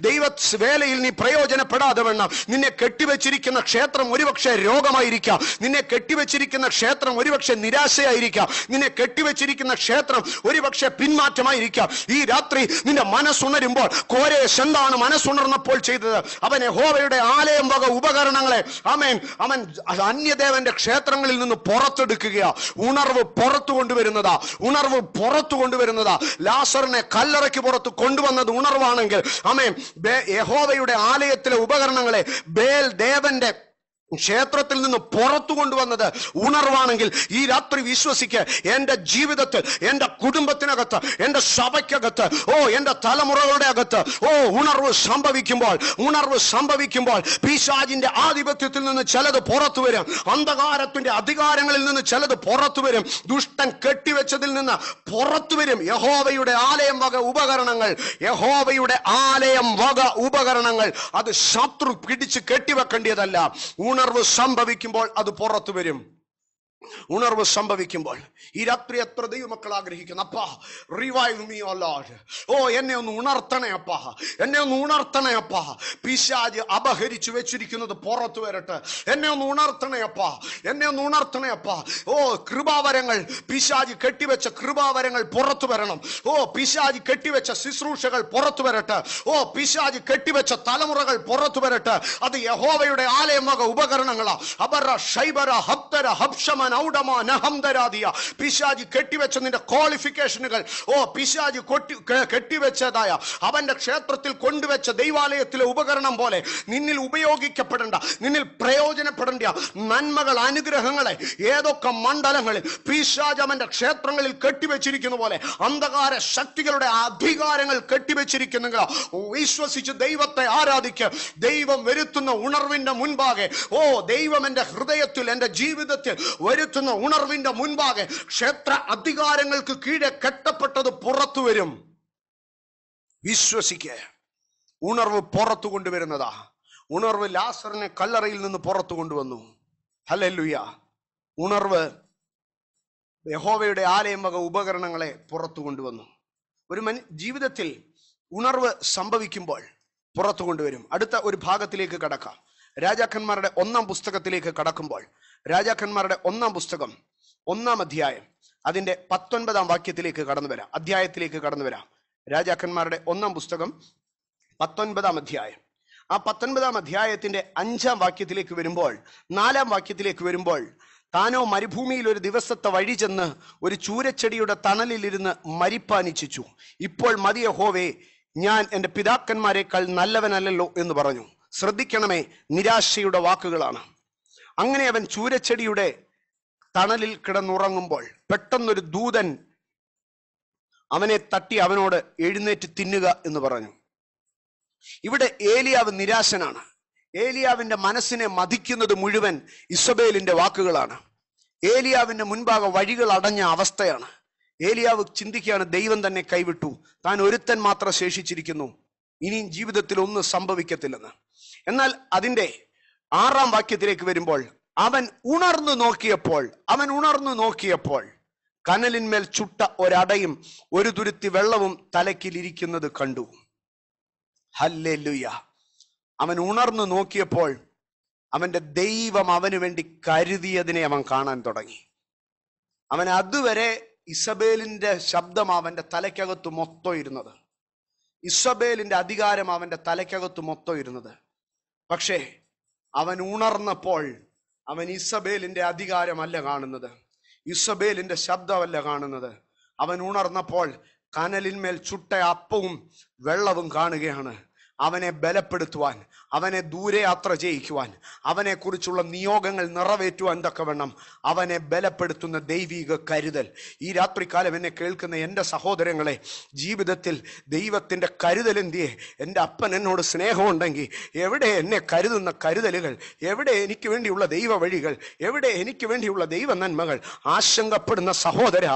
ദൈവ വേലയിൽ നീ പ്രയോജനപ്പെടാതെ വേണം നിന്നെ കെട്ടിവെച്ചിരിക്കുന്ന ക്ഷേത്രം ഒരുപക്ഷെ രോഗമായിരിക്കാം നിന്നെ കെട്ടിവെച്ചിരിക്കുന്ന ക്ഷേത്രം ഒരുപക്ഷെ നിരാശയായിരിക്കാം നിന്നെ കെട്ടിവെച്ചിരിക്കുന്ന ക്ഷേത്രം ഒരുപക്ഷെ പിന്മാറ്റമായിരിക്കാം ഈ രാത്രി രാത്രി നിന്റെ മനസ്സുണരുമ്പോൾ കോരേഷ് എന്താണ് മനസ്സുണർന്നപ്പോൾ ചെയ്തത് അവൻ യഹോവയുടെ ആലയം വക ഉപകരണങ്ങളെ അവൻ അവൻ അന്യദേവന്റെ ക്ഷേത്രങ്ങളിൽ നിന്ന് പുറത്തെടുക്കുക ഉണർവ് പുറത്തു കൊണ്ടുവരുന്നതാ ഉണർവ് പുറത്തു കൊണ്ടുവരുന്നതാ ലാസറിനെ കല്ലറയ്ക്ക് പുറത്ത് കൊണ്ടുവന്നത് ഉണർവാണെങ്കിൽ അമേ യഹോവയുടെ ആലയത്തിലെ ഉപകരണങ്ങളെ ബേൽ ദേവന്റെ ക്ഷേത്രത്തിൽ നിന്ന് പുറത്തു കൊണ്ടുവന്നത് ഉണർവാണെങ്കിൽ ഈ രാത്രി വിശ്വസിക്ക് എന്റെ ജീവിതത്തിൽ എന്റെ കുടുംബത്തിനകത്ത് എന്റെ സഭയ്ക്കകത്ത് ഓ എന്റെ തലമുറകളുടെ അകത്ത് ഓ ഉണർവ് സംഭവിക്കുമ്പോൾ ഉണർവ് സംഭവിക്കുമ്പോൾ പിശാജിന്റെ ആധിപത്യത്തിൽ നിന്ന് ചിലത് പുറത്തു വരും അന്ധകാരത്തിന്റെ അധികാരങ്ങളിൽ നിന്ന് ചിലത് പുറത്തു വരും ദുഷ്ടൻ കെട്ടിവെച്ചതിൽ നിന്ന് പുറത്തു വരും യഹോവയുടെ ആലയം വക ഉപകരണങ്ങൾ യഹോവയുടെ ആലയം വക ഉപകരണങ്ങൾ അത് ശത്രു പിടിച്ച് കെട്ടിവെക്കേണ്ടിയതല്ല ഉണർ ഉണർവ് സംഭവിക്കുമ്പോൾ അത് പുറത്തു വരും ഉണർവ് സംഭവിക്കുമ്പോൾ ഈ രാത്രി എത്ര ദൈവമക്കൾ ആഗ്രഹിക്കുന്നു അപ്പാ റിവൈവ് മീ ലോഡ് ഓ എന്നെ ഒന്ന് ഉണർത്തണേ അപ്പാ എന്നെ ഒന്ന് ഉണർത്തണേ അപ്പാ പിശാജ് അപഹരിച്ചു വെച്ചിരിക്കുന്നത് പുറത്തു വരട്ടെ എന്നെ ഒന്ന് ഉണർത്തണേ അപ്പാ എന്നെ ഒന്ന് ഉണർത്തണേ അപ്പാ ഓ കൃപാവരങ്ങൾ പിശാജ് കെട്ടിവെച്ച കൃപാവരങ്ങൾ പുറത്തു വരണം ഓ പിശാജ് കെട്ടിവെച്ച ശുശ്രൂഷകൾ പുറത്തു വരട്ടെ ഓ പിശാജ് കെട്ടിവെച്ച തലമുറകൾ പുറത്തു വരട്ടെ അത് യഹോവയുടെ ആലയമക ഉപകരണങ്ങളാ അബറ ഷൈബര ഹപ്തര ഹപ്ഷമ ഔഡമാൻ ഔഡമാൻ പിശാജി കെട്ടിവെച്ച നിന്റെ ക്വാളിഫിക്കേഷനുകൾ ഓ പിശാജി കൊട്ടി കെട്ടിവെച്ചതായ അവന്റെ ക്ഷേത്രത്തിൽ കൊണ്ടുവച്ച ദൈവാലയത്തിലെ ഉപകരണം പോലെ നിന്നിൽ ഉപയോഗിക്കപ്പെടേണ്ട നിന്നിൽ പ്രയോജനപ്പെടേണ്ട നന്മകൾ അനുഗ്രഹങ്ങളെ ഏതൊക്കെ മണ്ഡലങ്ങളിൽ പിശാജ് അവന്റെ ക്ഷേത്രങ്ങളിൽ കെട്ടിവെച്ചിരിക്കുന്ന പോലെ അന്ധകാര ശക്തികളുടെ അധികാരങ്ങൾ കെട്ടിവെച്ചിരിക്കുന്നെങ്കിൽ വിശ്വസിച്ച് ദൈവത്തെ ആരാധിക്ക് ദൈവം വരുത്തുന്ന ഉണർവിന്റെ മുൻപാകെ ഓ ദൈവം എൻ്റെ ഹൃദയത്തിൽ എൻ്റെ ജീവിതത്തിൽ വരുത്തുന്ന ഉണർവിന്റെ മുൻപാകെ ക്ഷേത്ര അധികാരങ്ങൾക്ക് കീഴെ കെട്ടപ്പെട്ടത് പുറത്തു വരും വിശ്വസിക്കെ ഉണർവ് പുറത്തു കൊണ്ടുവരുന്നതാ ഉണർവ് ലാസറിനെ കല്ലറയിൽ നിന്ന് പുറത്തു കൊണ്ടുവന്നു ഹലല്ലുയ ഉണർവ് യഹോവയുടെ ആലയം വക ഉപകരണങ്ങളെ പുറത്തു കൊണ്ടുവന്നു ഒരു മനു ജീവിതത്തിൽ ഉണർവ് സംഭവിക്കുമ്പോൾ പുറത്തു കൊണ്ടുവരും അടുത്ത ഒരു ഭാഗത്തിലേക്ക് കടക്കാം രാജാക്കന്മാരുടെ ഒന്നാം പുസ്തകത്തിലേക്ക് കടക്കുമ്പോൾ രാജാക്കന്മാരുടെ ഒന്നാം പുസ്തകം ഒന്നാം അധ്യായം അതിന്റെ പത്തൊൻപതാം വാക്യത്തിലേക്ക് കടന്നു വരാം അധ്യായത്തിലേക്ക് കടന്നു വരാം രാജാക്കന്മാരുടെ ഒന്നാം പുസ്തകം പത്തൊൻപതാം അധ്യായം ആ പത്തൊൻപതാം അധ്യായത്തിന്റെ അഞ്ചാം വാക്യത്തിലേക്ക് വരുമ്പോൾ നാലാം വാക്യത്തിലേക്ക് വരുമ്പോൾ താനോ മരുഭൂമിയിൽ ഒരു ദിവസത്തെ വഴി ചെന്ന് ഒരു ചൂരച്ചെടിയുടെ തണലിലിരുന്ന് മരിപ്പാനിച്ചു ഇപ്പോൾ മതിയ ഹോവേ ഞാൻ എൻ്റെ പിതാക്കന്മാരെക്കാൾ നല്ലവനല്ലല്ലോ എന്ന് പറഞ്ഞു ശ്രദ്ധിക്കണമേ നിരാശയുടെ വാക്കുകളാണ് അങ്ങനെ അവൻ ചൂരച്ചെടിയുടെ തണലിൽ കിടന്നുറങ്ങുമ്പോൾ പെട്ടെന്നൊരു ദൂതൻ അവനെ തട്ടി അവനോട് എഴുന്നേറ്റ് തിന്നുക എന്ന് പറഞ്ഞു ഇവിടെ ഏലിയാവ് നിരാശനാണ് ഏലിയാവിന്റെ മനസ്സിനെ മതിക്കുന്നത് മുഴുവൻ ഇസബേലിന്റെ വാക്കുകളാണ് ഏലിയാവിന്റെ മുൻഭാഗം വഴികൾ അടഞ്ഞ അവസ്ഥയാണ് ഏലിയാവ് ചിന്തിക്കുകയാണ് ദൈവം തന്നെ കൈവിട്ടു താൻ ഒരുത്തൻ മാത്രം ശേഷിച്ചിരിക്കുന്നു ഇനിയും ജീവിതത്തിൽ ഒന്നും സംഭവിക്കത്തില്ലെന്ന് എന്നാൽ അതിൻ്റെ ആറാം വാക്യത്തിലേക്ക് വരുമ്പോൾ അവൻ ഉണർന്നു നോക്കിയപ്പോൾ അവൻ ഉണർന്നു നോക്കിയപ്പോൾ കനലിന്മേൽ ചുട്ട ഒരടയും ഒരു തുരുത്തി വെള്ളവും തലക്കിൽ കണ്ടു ഹല്ലേലുയ അവൻ ഉണർന്നു നോക്കിയപ്പോൾ അവന്റെ ദൈവം അവന് വേണ്ടി കരുതിയതിനെ അവൻ കാണാൻ തുടങ്ങി അവൻ അതുവരെ ഇസബേലിന്റെ ശബ്ദം അവന്റെ തലയ്ക്കകത്ത് മൊത്തം ഇരുന്നത് ഇസബേലിന്റെ അധികാരം അവന്റെ തലയ്ക്കകത്ത് മൊത്തം ഇരുന്നത് പക്ഷേ അവൻ ഉണർന്നപ്പോൾ അവൻ ഇസബേലിന്റെ അധികാരമല്ല കാണുന്നത് ഇസബേലിന്റെ ശബ്ദമല്ല കാണുന്നത് അവൻ ഉണർന്നപ്പോൾ കനലിന്മേൽ ചുട്ട അപ്പവും വെള്ളവും കാണുകയാണ് അവനെ ബലപ്പെടുത്തുവാൻ അവനെ ദൂരെ യാത്ര ചെയ്യിക്കുവാൻ അവനെക്കുറിച്ചുള്ള നിയോഗങ്ങൾ നിറവേറ്റുവാൻ തക്കവണ്ണം അവനെ ബലപ്പെടുത്തുന്ന ദൈവിക കരുതൽ ഈ രാത്രികാലം എന്നെ കേൾക്കുന്ന എൻ്റെ സഹോദരങ്ങളെ ജീവിതത്തിൽ ദൈവത്തിൻ്റെ കരുതൽ എന്തിയെ എൻ്റെ അപ്പൻ എന്നോട് സ്നേഹമുണ്ടെങ്കിൽ എവിടെ എന്നെ കരുതുന്ന കരുതലുകൾ എവിടെ എനിക്ക് വേണ്ടിയുള്ള ദൈവ വഴികൾ എവിടെ എനിക്ക് വേണ്ടിയുള്ള ദൈവ നന്മകൾ ആശങ്കപ്പെടുന്ന സഹോദര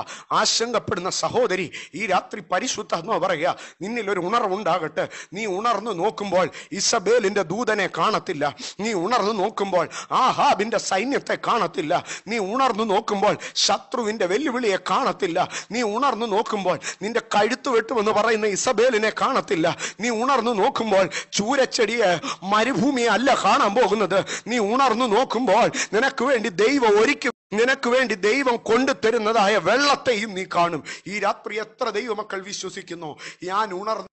ആശങ്കപ്പെടുന്ന സഹോദരി ഈ രാത്രി പരിശുദ്ധ എന്നോ പറയുക നിന്നിൽ ഒരു ഉണർവുണ്ടാകട്ടെ നീ ഉണർന്നു നോക്കുമ്പോൾ ഇസബേലിൻ്റെ നിന്റെ ദൂതനെ കാണത്തില്ല നീ ഉണർന്നു നോക്കുമ്പോൾ ആഹാബിന്റെ സൈന്യത്തെ കാണത്തില്ല നീ ഉണർന്നു നോക്കുമ്പോൾ ശത്രുവിന്റെ വെല്ലുവിളിയെ കാണത്തില്ല നീ ഉണർന്നു നോക്കുമ്പോൾ നിന്റെ കഴുത്ത് വെട്ടുമെന്ന് പറയുന്ന ഇസബേലിനെ കാണത്തില്ല നീ ഉണർന്നു നോക്കുമ്പോൾ ചൂരച്ചെടിയെ മരുഭൂമിയെ അല്ല കാണാൻ പോകുന്നത് നീ ഉണർന്നു നോക്കുമ്പോൾ നിനക്ക് വേണ്ടി ദൈവം ഒരിക്കും നിനക്ക് വേണ്ടി ദൈവം കൊണ്ടുതരുന്നതായ വെള്ളത്തെയും നീ കാണും ഈ രാത്രി എത്ര ദൈവമക്കൾ വിശ്വസിക്കുന്നു ഞാൻ ഉണർന്നു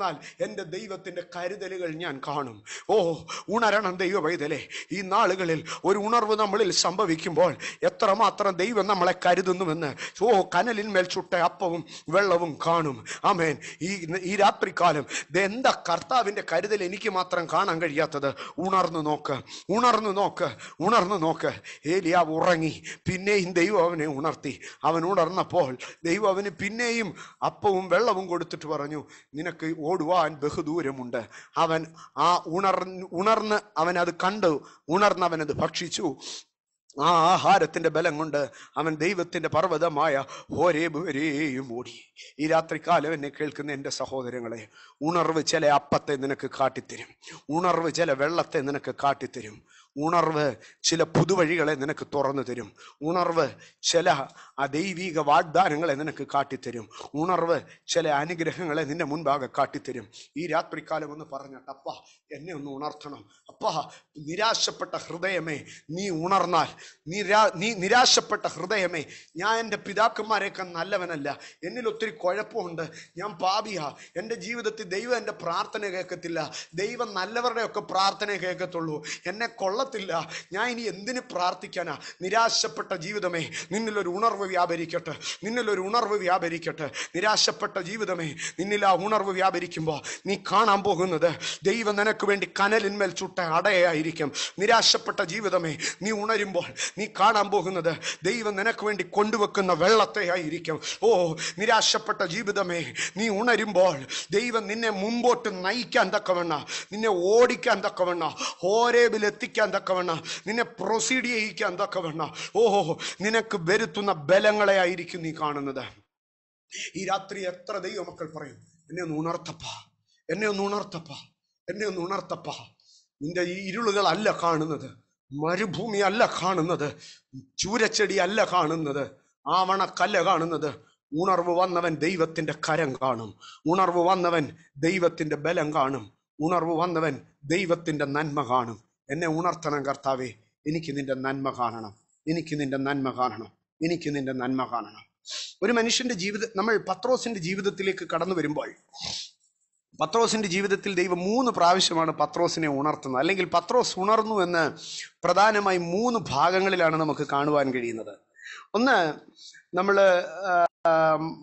എന്നാൽ എൻ്റെ ദൈവത്തിൻ്റെ കരുതലുകൾ ഞാൻ കാണും ഓ ഉണരണം ദൈവ പൈതലേ ഈ നാളുകളിൽ ഒരു ഉണർവ് നമ്മളിൽ സംഭവിക്കുമ്പോൾ എത്രമാത്രം ദൈവം നമ്മളെ കരുതുന്നുവെന്ന് ഓ കനലിന്മേൽ ചുട്ട അപ്പവും വെള്ളവും കാണും ആമേൻ ഈ ഈ രാത്രിക്കാലം എന്താ കർത്താവിൻ്റെ കരുതൽ എനിക്ക് മാത്രം കാണാൻ കഴിയാത്തത് ഉണർന്നു നോക്ക് ഉണർന്നു നോക്ക് ഉണർന്നു നോക്ക് ഏലിയാവ് ഉറങ്ങി പിന്നെയും ദൈവം അവനെ ഉണർത്തി അവൻ ഉണർന്നപ്പോൾ ദൈവം അവന് പിന്നെയും അപ്പവും വെള്ളവും കൊടുത്തിട്ട് പറഞ്ഞു നിനക്ക് ഓടുവാൻ ബഹുദൂരമുണ്ട് അവൻ ആ ഉണർ ഉണർന്ന് അവൻ അത് കണ്ടു ഉണർന്ന് അത് ഭക്ഷിച്ചു ആ ആഹാരത്തിന്റെ ബലം കൊണ്ട് അവൻ ദൈവത്തിന്റെ പർവ്വതമായ ഹോരേബ് വരെയും ഓടി ഈ രാത്രിക്കാലം എന്നെ കേൾക്കുന്ന എൻ്റെ സഹോദരങ്ങളെ ഉണർവ് ചില അപ്പത്തെ നിനക്ക് കാട്ടിത്തരും ഉണർവ് ചില വെള്ളത്തെ നിനക്ക് കാട്ടിത്തരും ഉണർവ് ചില പുതുവഴികളെ നിനക്ക് തുറന്നു തരും ഉണർവ് ചില ആ ദൈവീക വാഗ്ദാനങ്ങളെ നിനക്ക് കാട്ടിത്തരും ഉണർവ് ചില അനുഗ്രഹങ്ങളെ നിന്റെ മുൻപാകെ കാട്ടിത്തരും ഈ രാത്രിക്കാലം ഒന്ന് പറഞ്ഞിട്ട് അപ്പ എന്നെ ഒന്ന് ഉണർത്തണം അപ്പ നിരാശപ്പെട്ട ഹൃദയമേ നീ ഉണർന്നാൽ നിരാ നീ നിരാശപ്പെട്ട ഹൃദയമേ ഞാൻ എൻ്റെ പിതാക്കന്മാരെയൊക്കെ നല്ലവനല്ല എന്നിൽ ഒത്തിരി കുഴപ്പമുണ്ട് ഞാൻ പാപിയാ എൻ്റെ ജീവിതത്തിൽ ദൈവം എൻ്റെ പ്രാർത്ഥന കേൾക്കത്തില്ല ദൈവം നല്ലവരുടെയൊക്കെ പ്രാർത്ഥന കേൾക്കത്തുള്ളൂ എന്നെ കൊള്ള കിട്ടത്തില്ല ഞാൻ ഇനി എന്തിനു പ്രാർത്ഥിക്കാനാ നിരാശപ്പെട്ട ജീവിതമേ നിന്നിലൊരു ഉണർവ് വ്യാപരിക്കട്ടെ നിന്നിലൊരു ഉണർവ് വ്യാപരിക്കട്ടെ നിരാശപ്പെട്ട ജീവിതമേ നിന്നിൽ ആ ഉണർവ് വ്യാപരിക്കുമ്പോൾ നീ കാണാൻ പോകുന്നത് ദൈവം നിനക്ക് വേണ്ടി കനലിന്മേൽ ചുട്ട അടയായിരിക്കും നിരാശപ്പെട്ട ജീവിതമേ നീ ഉണരുമ്പോൾ നീ കാണാൻ പോകുന്നത് ദൈവം നിനക്ക് വേണ്ടി കൊണ്ടുവെക്കുന്ന വെള്ളത്തെ ആയിരിക്കും ഓ നിരാശപ്പെട്ട ജീവിതമേ നീ ഉണരുമ്പോൾ ദൈവം നിന്നെ മുമ്പോട്ട് നയിക്കാൻ തക്കവണ്ണ നിന്നെ ഓടിക്കാൻ തക്കവണ്ണ ഹോരേബിൽ എത്തിക്കാൻ തക്കവണ്ണ നിന്നെ പ്രൊസീഡ് ചെയ്യിക്കാൻ തക്കവണ്ണ ഓഹോ നിനക്ക് വരുത്തുന്ന ബലങ്ങളെ ആയിരിക്കും നീ കാണുന്നത് ഈ രാത്രി എത്ര ദൈവ മക്കൾ പറയും എന്നെ ഒന്ന് ഉണർത്തപ്പ എന്നെ ഒന്ന് ഉണർത്തപ്പ എന്നെ ഒന്ന് ഉണർത്തപ്പ നിന്റെ ഈ ഇരുളുകളല്ല കാണുന്നത് മരുഭൂമി അല്ല കാണുന്നത് ചൂരച്ചെടി അല്ല കാണുന്നത് ആവണക്കല്ല കാണുന്നത് ഉണർവ് വന്നവൻ ദൈവത്തിന്റെ കരം കാണും ഉണർവ് വന്നവൻ ദൈവത്തിന്റെ ബലം കാണും ഉണർവ് വന്നവൻ ദൈവത്തിന്റെ നന്മ കാണും എന്നെ ഉണർത്തണം കർത്താവേ എനിക്ക് നിന്റെ നന്മ കാണണം എനിക്ക് നിന്റെ നന്മ കാണണം എനിക്ക് നിന്റെ നന്മ കാണണം ഒരു മനുഷ്യന്റെ ജീവിത നമ്മൾ പത്രോസിന്റെ ജീവിതത്തിലേക്ക് കടന്നു വരുമ്പോൾ പത്രോസിന്റെ ജീവിതത്തിൽ ദൈവം മൂന്ന് പ്രാവശ്യമാണ് പത്രോസിനെ ഉണർത്തുന്നത് അല്ലെങ്കിൽ പത്രോസ് ഉണർന്നു എന്ന് പ്രധാനമായി മൂന്ന് ഭാഗങ്ങളിലാണ് നമുക്ക് കാണുവാൻ കഴിയുന്നത് ഒന്ന് നമ്മൾ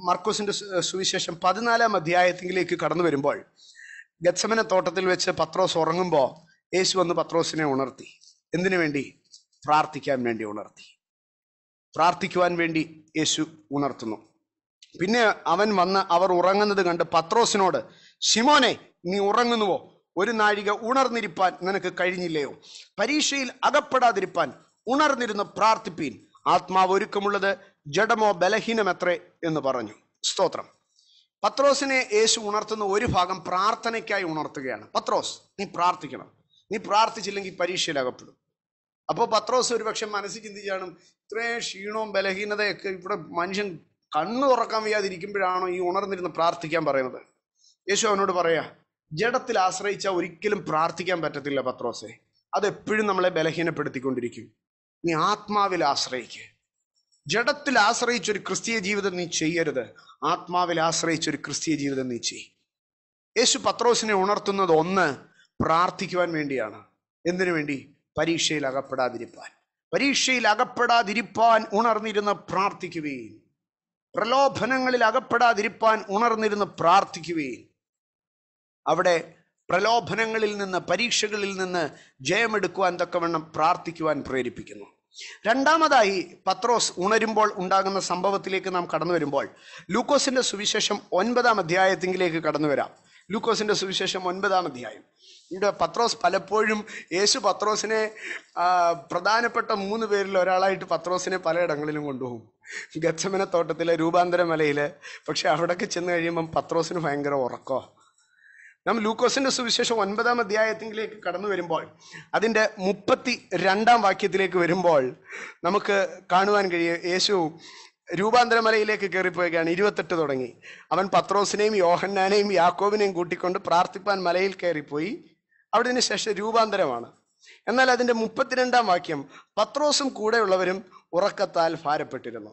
മർക്കോസിന്റെ സുവിശേഷം പതിനാലാം അധ്യായത്തിലേക്ക് കടന്നു വരുമ്പോൾ ഗത്സമന തോട്ടത്തിൽ വെച്ച് പത്രോസ് ഉറങ്ങുമ്പോൾ യേശു വന്ന് പത്രോസിനെ ഉണർത്തി എന്തിനു വേണ്ടി പ്രാർത്ഥിക്കാൻ വേണ്ടി ഉണർത്തി പ്രാർത്ഥിക്കുവാൻ വേണ്ടി യേശു ഉണർത്തുന്നു പിന്നെ അവൻ വന്ന് അവർ ഉറങ്ങുന്നത് കണ്ട് പത്രോസിനോട് ശിമോനെ നീ ഉറങ്ങുന്നുവോ ഒരു നാഴിക ഉണർന്നിരിപ്പാൻ നിനക്ക് കഴിഞ്ഞില്ലയോ പരീക്ഷയിൽ അകപ്പെടാതിരിപ്പാൻ ഉണർന്നിരുന്ന് പ്രാർത്ഥിപ്പീൻ ആത്മാവ് ഒരുക്കമുള്ളത് ജഡമോ ബലഹീനമത്രേ എന്ന് പറഞ്ഞു സ്തോത്രം പത്രോസിനെ യേശു ഉണർത്തുന്ന ഒരു ഭാഗം പ്രാർത്ഥനയ്ക്കായി ഉണർത്തുകയാണ് പത്രോസ് നീ പ്രാർത്ഥിക്കണം നീ പ്രാർത്ഥിച്ചില്ലെങ്കിൽ പരീക്ഷയിൽ അകപ്പെടും അപ്പോൾ പത്രോസ് ഒരു പക്ഷെ മനസ്സിൽ ചിന്തിച്ചാണ് ഇത്രയും ക്ഷീണവും ബലഹീനതയൊക്കെ ഇവിടെ മനുഷ്യൻ കണ്ണു തുറക്കാൻ വയ്യാതിരിക്കുമ്പോഴാണോ ഈ ഉണർന്നിരുന്ന് പ്രാർത്ഥിക്കാൻ പറയുന്നത് യേശു അവനോട് പറയാ ജഡത്തിൽ ആശ്രയിച്ചാൽ ഒരിക്കലും പ്രാർത്ഥിക്കാൻ പറ്റത്തില്ല പത്രോസെ അതെപ്പോഴും നമ്മളെ ബലഹീനപ്പെടുത്തിക്കൊണ്ടിരിക്കും നീ ആത്മാവിൽ ആശ്രയിക്കുക ജഡത്തിൽ ആശ്രയിച്ചൊരു ക്രിസ്തീയ ജീവിതം നീ ചെയ്യരുത് ആത്മാവിൽ ആശ്രയിച്ചൊരു ക്രിസ്തീയ ജീവിതം നീ ചെയ്യും യേശു പത്രോസിനെ ഉണർത്തുന്നത് ഒന്ന് പ്രാർത്ഥിക്കുവാൻ വേണ്ടിയാണ് എന്തിനു വേണ്ടി പരീക്ഷയിൽ അകപ്പെടാതിരിപ്പാൻ പരീക്ഷയിൽ അകപ്പെടാതിരിപ്പാൻ ഉണർന്നിരുന്ന് പ്രാർത്ഥിക്കുകയും പ്രലോഭനങ്ങളിൽ അകപ്പെടാതിരിപ്പാൻ ഉണർന്നിരുന്ന് പ്രാർത്ഥിക്കുകയും അവിടെ പ്രലോഭനങ്ങളിൽ നിന്ന് പരീക്ഷകളിൽ നിന്ന് ജയമെടുക്കുവാൻ തക്കവണ്ണം പ്രാർത്ഥിക്കുവാൻ പ്രേരിപ്പിക്കുന്നു രണ്ടാമതായി പത്രോസ് ഉണരുമ്പോൾ ഉണ്ടാകുന്ന സംഭവത്തിലേക്ക് നാം കടന്നു വരുമ്പോൾ ലൂക്കോസിന്റെ സുവിശേഷം ഒൻപതാം അധ്യായത്തിലേക്ക് കടന്നു വരാം ലൂക്കോസിന്റെ സുവിശേഷം ഒൻപതാം അധ്യായം ഇവിടെ പത്രോസ് പലപ്പോഴും യേശു പത്രോസിനെ പ്രധാനപ്പെട്ട മൂന്ന് പേരിൽ ഒരാളായിട്ട് പത്രോസിനെ പലയിടങ്ങളിലും കൊണ്ടുപോകും ഗച്ചമന തോട്ടത്തിലെ രൂപാന്തര മലയിൽ പക്ഷെ അവിടേക്ക് ചെന്ന് കഴിയുമ്പം പത്രോസിന് ഭയങ്കര ഉറക്കോ നാം ലൂക്കോസിൻ്റെ സുവിശേഷം ഒൻപതാം അധ്യായത്തിലേക്ക് കടന്നു വരുമ്പോൾ അതിൻ്റെ മുപ്പത്തി രണ്ടാം വാക്യത്തിലേക്ക് വരുമ്പോൾ നമുക്ക് കാണുവാൻ കഴിയും യേശു രൂപാന്തരമലയിലേക്ക് കയറിപ്പോവുകയാണ് ഇരുപത്തെട്ട് തുടങ്ങി അവൻ പത്രോസിനെയും യോഹന്നാനെയും യാക്കോബിനെയും കൂട്ടിക്കൊണ്ട് പ്രാർത്ഥിപ്പാൻ മലയിൽ കയറിപ്പോയി അവിടതിന് ശേഷം രൂപാന്തരമാണ് എന്നാൽ അതിൻ്റെ മുപ്പത്തിരണ്ടാം വാക്യം പത്രോസും കൂടെയുള്ളവരും ഉറക്കത്താൽ ഭാരപ്പെട്ടിരുന്നു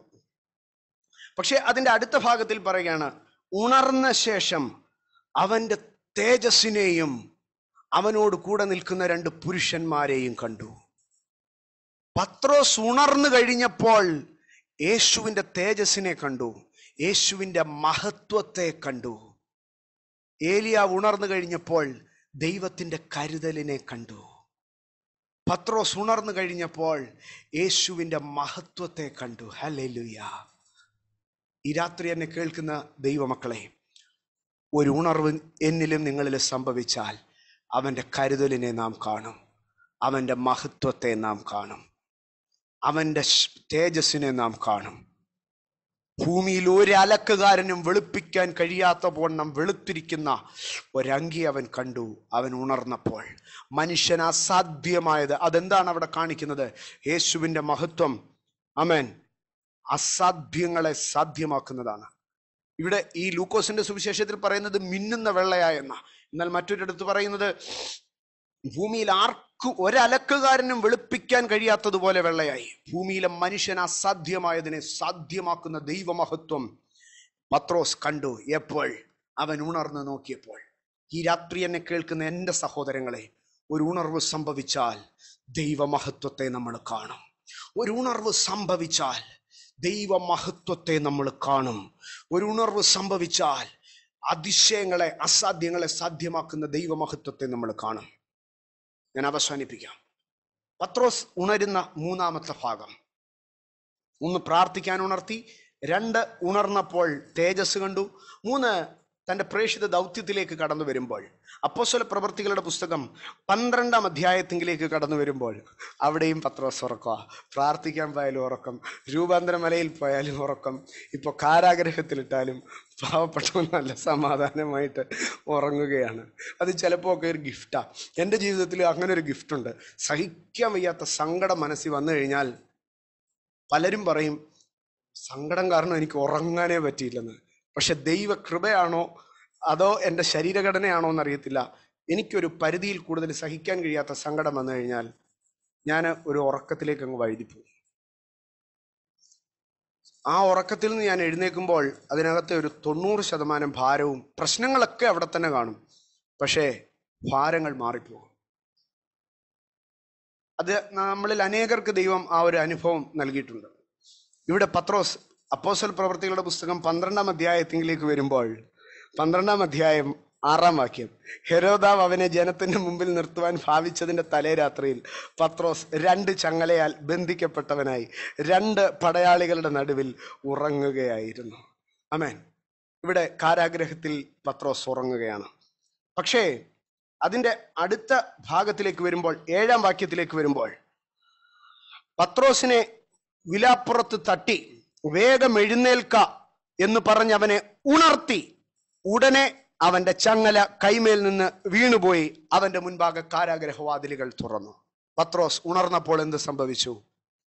പക്ഷേ അതിൻ്റെ അടുത്ത ഭാഗത്തിൽ പറയുകയാണ് ഉണർന്ന ശേഷം അവൻ്റെ തേജസ്സിനെയും അവനോട് കൂടെ നിൽക്കുന്ന രണ്ട് പുരുഷന്മാരെയും കണ്ടു പത്രോസ് ഉണർന്നു കഴിഞ്ഞപ്പോൾ യേശുവിൻ്റെ തേജസ്സിനെ കണ്ടു യേശുവിൻ്റെ മഹത്വത്തെ കണ്ടു ഏലിയ ഉണർന്നു കഴിഞ്ഞപ്പോൾ ദൈവത്തിൻ്റെ കരുതലിനെ കണ്ടു പത്രോസ് ഉണർന്നു കഴിഞ്ഞപ്പോൾ യേശുവിൻ്റെ മഹത്വത്തെ കണ്ടു ലുയ ഈ രാത്രി എന്നെ കേൾക്കുന്ന ദൈവമക്കളെ ഒരു ഉണർവ് എന്നിലും നിങ്ങളിൽ സംഭവിച്ചാൽ അവൻ്റെ കരുതലിനെ നാം കാണും അവൻ്റെ മഹത്വത്തെ നാം കാണും അവൻ്റെ തേജസ്സിനെ നാം കാണും ഭൂമിയിൽ ഒരലക്കുകാരനും വെളുപ്പിക്കാൻ കഴിയാത്ത പോണ്ണം വെളുത്തിരിക്കുന്ന ഒരങ്കി അവൻ കണ്ടു അവൻ ഉണർന്നപ്പോൾ മനുഷ്യൻ അസാധ്യമായത് അതെന്താണ് അവിടെ കാണിക്കുന്നത് യേശുവിൻ്റെ മഹത്വം അമൻ അസാധ്യങ്ങളെ സാധ്യമാക്കുന്നതാണ് ഇവിടെ ഈ ലൂക്കോസിന്റെ സുവിശേഷത്തിൽ പറയുന്നത് മിന്നുന്ന വെള്ളയായെന്ന എന്നാൽ മറ്റൊരിടത്ത് പറയുന്നത് ഭൂമിയിൽ ആർ ഒരലക്കുകാരനും വെളുപ്പിക്കാൻ കഴിയാത്തതുപോലെ വെള്ളയായി ഭൂമിയിലെ മനുഷ്യൻ അസാധ്യമായതിനെ സാധ്യമാക്കുന്ന ദൈവമഹത്വം പത്രോസ് കണ്ടു എപ്പോൾ അവൻ ഉണർന്നു നോക്കിയപ്പോൾ ഈ രാത്രി എന്നെ കേൾക്കുന്ന എൻ്റെ സഹോദരങ്ങളെ ഒരു ഉണർവ് സംഭവിച്ചാൽ ദൈവമഹത്വത്തെ നമ്മൾ കാണും ഒരു ഉണർവ് സംഭവിച്ചാൽ ദൈവമഹത്വത്തെ നമ്മൾ കാണും ഒരു ഉണർവ് സംഭവിച്ചാൽ അതിശയങ്ങളെ അസാധ്യങ്ങളെ സാധ്യമാക്കുന്ന ദൈവമഹത്വത്തെ നമ്മൾ കാണും ഞാൻ അവസാനിപ്പിക്കാം പത്രോസ് ഉണരുന്ന മൂന്നാമത്തെ ഭാഗം ഒന്ന് പ്രാർത്ഥിക്കാൻ ഉണർത്തി രണ്ട് ഉണർന്നപ്പോൾ തേജസ് കണ്ടു മൂന്ന് തൻ്റെ പ്രേക്ഷിത ദൗത്യത്തിലേക്ക് കടന്നു വരുമ്പോൾ അപ്പോസ്വല പ്രവൃത്തികളുടെ പുസ്തകം പന്ത്രണ്ടാം അധ്യായത്തിലേക്ക് കടന്നു വരുമ്പോൾ അവിടെയും പത്രോസ് ഉറക്കുക പ്രാർത്ഥിക്കാൻ പോയാലും ഉറക്കം രൂപാന്തരമലയിൽ പോയാലും ഉറക്കം ഇപ്പോൾ കാരാഗ്രഹത്തിലിട്ടാലും പാവപ്പെട്ടവൻ നല്ല സമാധാനമായിട്ട് ഉറങ്ങുകയാണ് അത് ചിലപ്പോൾ ഒക്കെ ഒരു ഗിഫ്റ്റാണ് എൻ്റെ ജീവിതത്തിൽ അങ്ങനെ ഒരു ഗിഫ്റ്റുണ്ട് സഹിക്കാൻ വയ്യാത്ത സങ്കടം മനസ്സിൽ വന്നു കഴിഞ്ഞാൽ പലരും പറയും സങ്കടം കാരണം എനിക്ക് ഉറങ്ങാനേ പറ്റിയില്ലെന്ന് പക്ഷെ ദൈവ കൃപയാണോ അതോ എൻ്റെ ശരീരഘടനയാണോ എന്നറിയത്തില്ല എനിക്കൊരു പരിധിയിൽ കൂടുതൽ സഹിക്കാൻ കഴിയാത്ത സങ്കടം വന്നു കഴിഞ്ഞാൽ ഞാൻ ഒരു ഉറക്കത്തിലേക്ക് അങ്ങ് വഴുതിപ്പോകും ആ ഉറക്കത്തിൽ നിന്ന് ഞാൻ എഴുന്നേൽക്കുമ്പോൾ അതിനകത്തെ ഒരു തൊണ്ണൂറ് ശതമാനം ഭാരവും പ്രശ്നങ്ങളൊക്കെ അവിടെ തന്നെ കാണും പക്ഷേ ഭാരങ്ങൾ മാറിപ്പോകും അത് നമ്മളിൽ അനേകർക്ക് ദൈവം ആ ഒരു അനുഭവം നൽകിയിട്ടുണ്ട് ഇവിടെ പത്രോസ് അപ്പോസൽ പ്രവർത്തികളുടെ പുസ്തകം പന്ത്രണ്ടാം അധ്യായത്തിലേക്ക് വരുമ്പോൾ പന്ത്രണ്ടാം അധ്യായം ആറാം വാക്യം ഹെരോദാവ് അവനെ ജനത്തിന്റെ മുമ്പിൽ നിർത്തുവാൻ ഭാവിച്ചതിൻ്റെ തലേ രാത്രിയിൽ പത്രോസ് രണ്ട് ചങ്ങലയാൽ ബന്ധിക്കപ്പെട്ടവനായി രണ്ട് പടയാളികളുടെ നടുവിൽ ഉറങ്ങുകയായിരുന്നു അമേൻ ഇവിടെ കാരാഗ്രഹത്തിൽ പത്രോസ് ഉറങ്ങുകയാണ് പക്ഷേ അതിൻ്റെ അടുത്ത ഭാഗത്തിലേക്ക് വരുമ്പോൾ ഏഴാം വാക്യത്തിലേക്ക് വരുമ്പോൾ പത്രോസിനെ വിലാപ്പുറത്ത് തട്ടി വേഗം എഴുന്നേൽക്ക എന്ന് പറഞ്ഞ് അവനെ ഉണർത്തി ഉടനെ അവന്റെ ചങ്ങല കൈമേൽ നിന്ന് വീണുപോയി അവന്റെ മുൻപാകെ കാരാഗ്രഹവാതിലുകൾ തുറന്നു പത്രോസ് ഉണർന്നപ്പോൾ എന്ത് സംഭവിച്ചു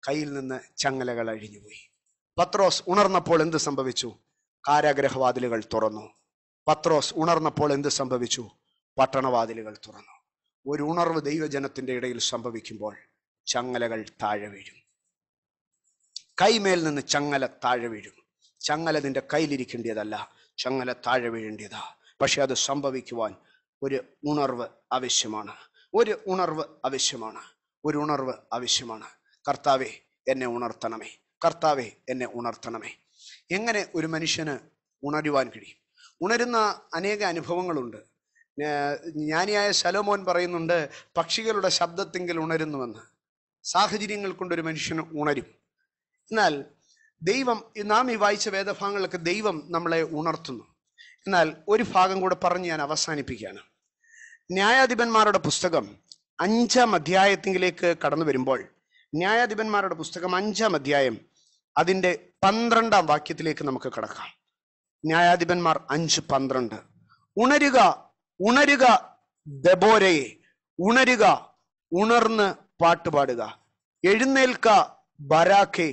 കയ്യിൽ നിന്ന് ചങ്ങലകൾ അഴിഞ്ഞുപോയി പത്രോസ് ഉണർന്നപ്പോൾ എന്ത് സംഭവിച്ചു കാരാഗ്രഹവാതിലുകൾ തുറന്നു പത്രോസ് ഉണർന്നപ്പോൾ എന്ത് സംഭവിച്ചു പട്ടണവാതിലുകൾ തുറന്നു ഒരു ഉണർവ് ദൈവജനത്തിന്റെ ഇടയിൽ സംഭവിക്കുമ്പോൾ ചങ്ങലകൾ താഴെ വീഴും കൈമേൽ നിന്ന് ചങ്ങല താഴെ വീഴും ചങ്ങല നിന്റെ കയ്യിലിരിക്കേണ്ടതല്ല ചങ്ങല താഴെ വീഴേണ്ടതാ പക്ഷെ അത് സംഭവിക്കുവാൻ ഒരു ഉണർവ് ആവശ്യമാണ് ഒരു ഉണർവ് ആവശ്യമാണ് ഒരു ഉണർവ് ആവശ്യമാണ് കർത്താവെ എന്നെ ഉണർത്തണമേ കർത്താവെ എന്നെ ഉണർത്തണമേ എങ്ങനെ ഒരു മനുഷ്യന് ഉണരുവാൻ കഴിയും ഉണരുന്ന അനേക അനുഭവങ്ങളുണ്ട് ജ്ഞാനിയായ ശലോമോൻ പറയുന്നുണ്ട് പക്ഷികളുടെ ശബ്ദത്തെങ്കിൽ ഉണരുന്നുവെന്ന് സാഹചര്യങ്ങൾ കൊണ്ടൊരു മനുഷ്യന് ഉണരും എന്നാൽ ദൈവം നാം ഈ വായിച്ച വേദഭാഗങ്ങളൊക്കെ ദൈവം നമ്മളെ ഉണർത്തുന്നു എന്നാൽ ഒരു ഭാഗം കൂടെ പറഞ്ഞ് ഞാൻ അവസാനിപ്പിക്കുകയാണ് ന്യായാധിപന്മാരുടെ പുസ്തകം അഞ്ചാം അധ്യായത്തിലേക്ക് കടന്നു വരുമ്പോൾ ന്യായാധിപന്മാരുടെ പുസ്തകം അഞ്ചാം അധ്യായം അതിൻ്റെ പന്ത്രണ്ടാം വാക്യത്തിലേക്ക് നമുക്ക് കടക്കാം ന്യായാധിപന്മാർ അഞ്ച് പന്ത്രണ്ട് ഉണരുക ഉണരുക ദബോരയെ ഉണരുക ഉണർന്ന് പാട്ടുപാടുക എഴുന്നേൽക്ക ബരാഖെ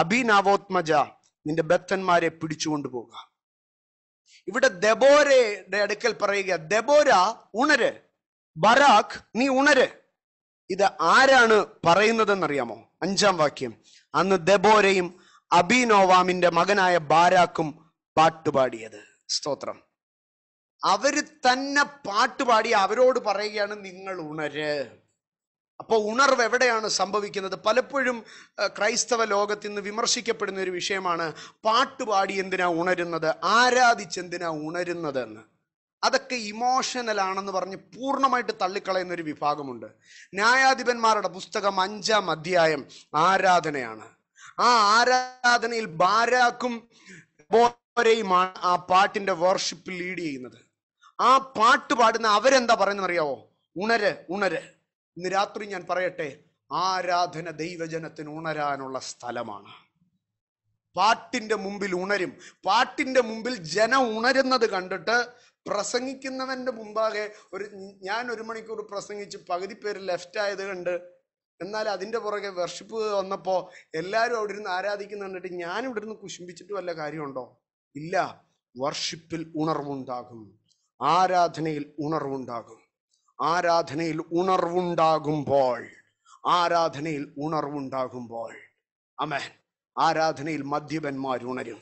അഭിനവോത്മജ നിന്റെ പിടിച്ചുകൊണ്ട് പിടിച്ചുകൊണ്ടുപോകുക ഇവിടെ ദബോരയുടെ അടുക്കൽ പറയുക ദബോര ഉണര് ബറാഖ് നീ ഉണര് ഇത് ആരാണ് പറയുന്നതെന്നറിയാമോ അഞ്ചാം വാക്യം അന്ന് ദബോരയും അബിനോവാമിന്റെ മകനായ ബാരാക്കും പാട്ടുപാടിയത് സ്തോത്രം അവര് തന്നെ പാട്ടുപാടി അവരോട് പറയുകയാണ് നിങ്ങൾ ഉണര് അപ്പോൾ ഉണർവ് എവിടെയാണ് സംഭവിക്കുന്നത് പലപ്പോഴും ക്രൈസ്തവ ലോകത്ത് നിന്ന് വിമർശിക്കപ്പെടുന്ന ഒരു വിഷയമാണ് പാട്ട് പാടി എന്തിനാ ഉണരുന്നത് ആരാധിച്ചെന്തിനാ ഉണരുന്നത് എന്ന് അതൊക്കെ ഇമോഷണൽ ആണെന്ന് പറഞ്ഞ് പൂർണ്ണമായിട്ട് തള്ളിക്കളയുന്ന ഒരു വിഭാഗമുണ്ട് ന്യായാധിപന്മാരുടെ പുസ്തകം അഞ്ചാം അധ്യായം ആരാധനയാണ് ആ ആരാധനയിൽ ബാരാക്കും ബോരയുമാണ് ആ പാട്ടിന്റെ വേർഷിപ്പ് ലീഡ് ചെയ്യുന്നത് ആ പാട്ട് പാടുന്ന അവരെന്താ പറയുന്നറിയാവോ ഉണര് ഉണര് ഇന്ന് രാത്രി ഞാൻ പറയട്ടെ ആരാധന ദൈവജനത്തിന് ഉണരാനുള്ള സ്ഥലമാണ് പാട്ടിൻ്റെ മുമ്പിൽ ഉണരും പാട്ടിൻ്റെ മുമ്പിൽ ജനം ഉണരുന്നത് കണ്ടിട്ട് പ്രസംഗിക്കുന്നവൻ്റെ മുമ്പാകെ ഒരു ഞാൻ ഒരു മണിക്കൂർ പ്രസംഗിച്ച് പകുതി പേര് ലെഫ്റ്റ് ആയത് കണ്ട് എന്നാൽ അതിൻ്റെ പുറകെ വർഷിപ്പ് വന്നപ്പോൾ എല്ലാവരും അവിടെ ഇരുന്ന് ആരാധിക്കുന്ന കണ്ടിട്ട് ഞാൻ ഇവിടെ ഇരുന്ന് കുശുംബിച്ചിട്ട് വല്ല കാര്യമുണ്ടോ ഇല്ല വർഷിപ്പിൽ ഉണർവുണ്ടാകും ആരാധനയിൽ ഉണർവുണ്ടാകും ആരാധനയിൽ ഉണർവുണ്ടാകുമ്പോൾ ആരാധനയിൽ ഉണർവുണ്ടാകുമ്പോൾ അമേ ആരാധനയിൽ മദ്യപന്മാർ ഉണരും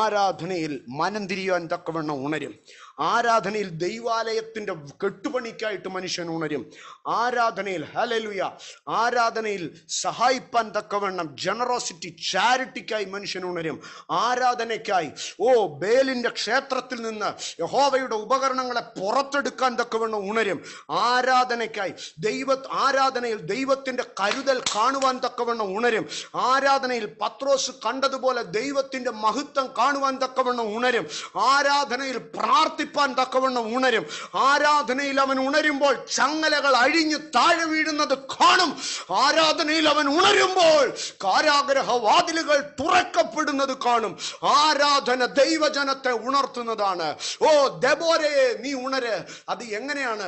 ആരാധനയിൽ മനം തിരിയാൻ തക്കവണ്ണം ഉണരും ആരാധനയിൽ ദൈവാലയത്തിന്റെ കെട്ടുപണിക്കായിട്ട് മനുഷ്യൻ ഉണരും ആരാധനയിൽ ഹലലുയ ആരാധനയിൽ സഹായിപ്പാൻ തക്കവണ്ണം ജനറോസിറ്റി ചാരിറ്റിക്കായി മനുഷ്യൻ ഉണരും ആരാധനയ്ക്കായി ഓ ബേലിന്റെ ക്ഷേത്രത്തിൽ നിന്ന് യഹോവയുടെ ഉപകരണങ്ങളെ പുറത്തെടുക്കാൻ തക്കവണ്ണം ഉണരും ആരാധനയ്ക്കായി ദൈവ ആരാധനയിൽ ദൈവത്തിന്റെ കരുതൽ കാണുവാൻ തക്കവണ്ണം ഉണരും ആരാധനയിൽ പത്രോസ് കണ്ടതുപോലെ ദൈവത്തിന്റെ മഹത്വം കാണുവാൻ തക്കവണ്ണം ഉണരും ആരാധനയിൽ പ്രാർത്ഥന ഉയർത്തിപ്പാൻ തക്കവണ്ണം ഉണരും ആരാധനയിൽ അവൻ ഉണരുമ്പോൾ ചങ്ങലകൾ അഴിഞ്ഞു താഴെ വീഴുന്നത് കാണും ആരാധനയിൽ അവൻ ഉണരുമ്പോൾ കാരാഗ്രഹ വാതിലുകൾ തുറക്കപ്പെടുന്നത് കാണും ആരാധന ദൈവജനത്തെ ഉണർത്തുന്നതാണ് ഓ ദബോരയെ നീ ഉണര് അത് എങ്ങനെയാണ്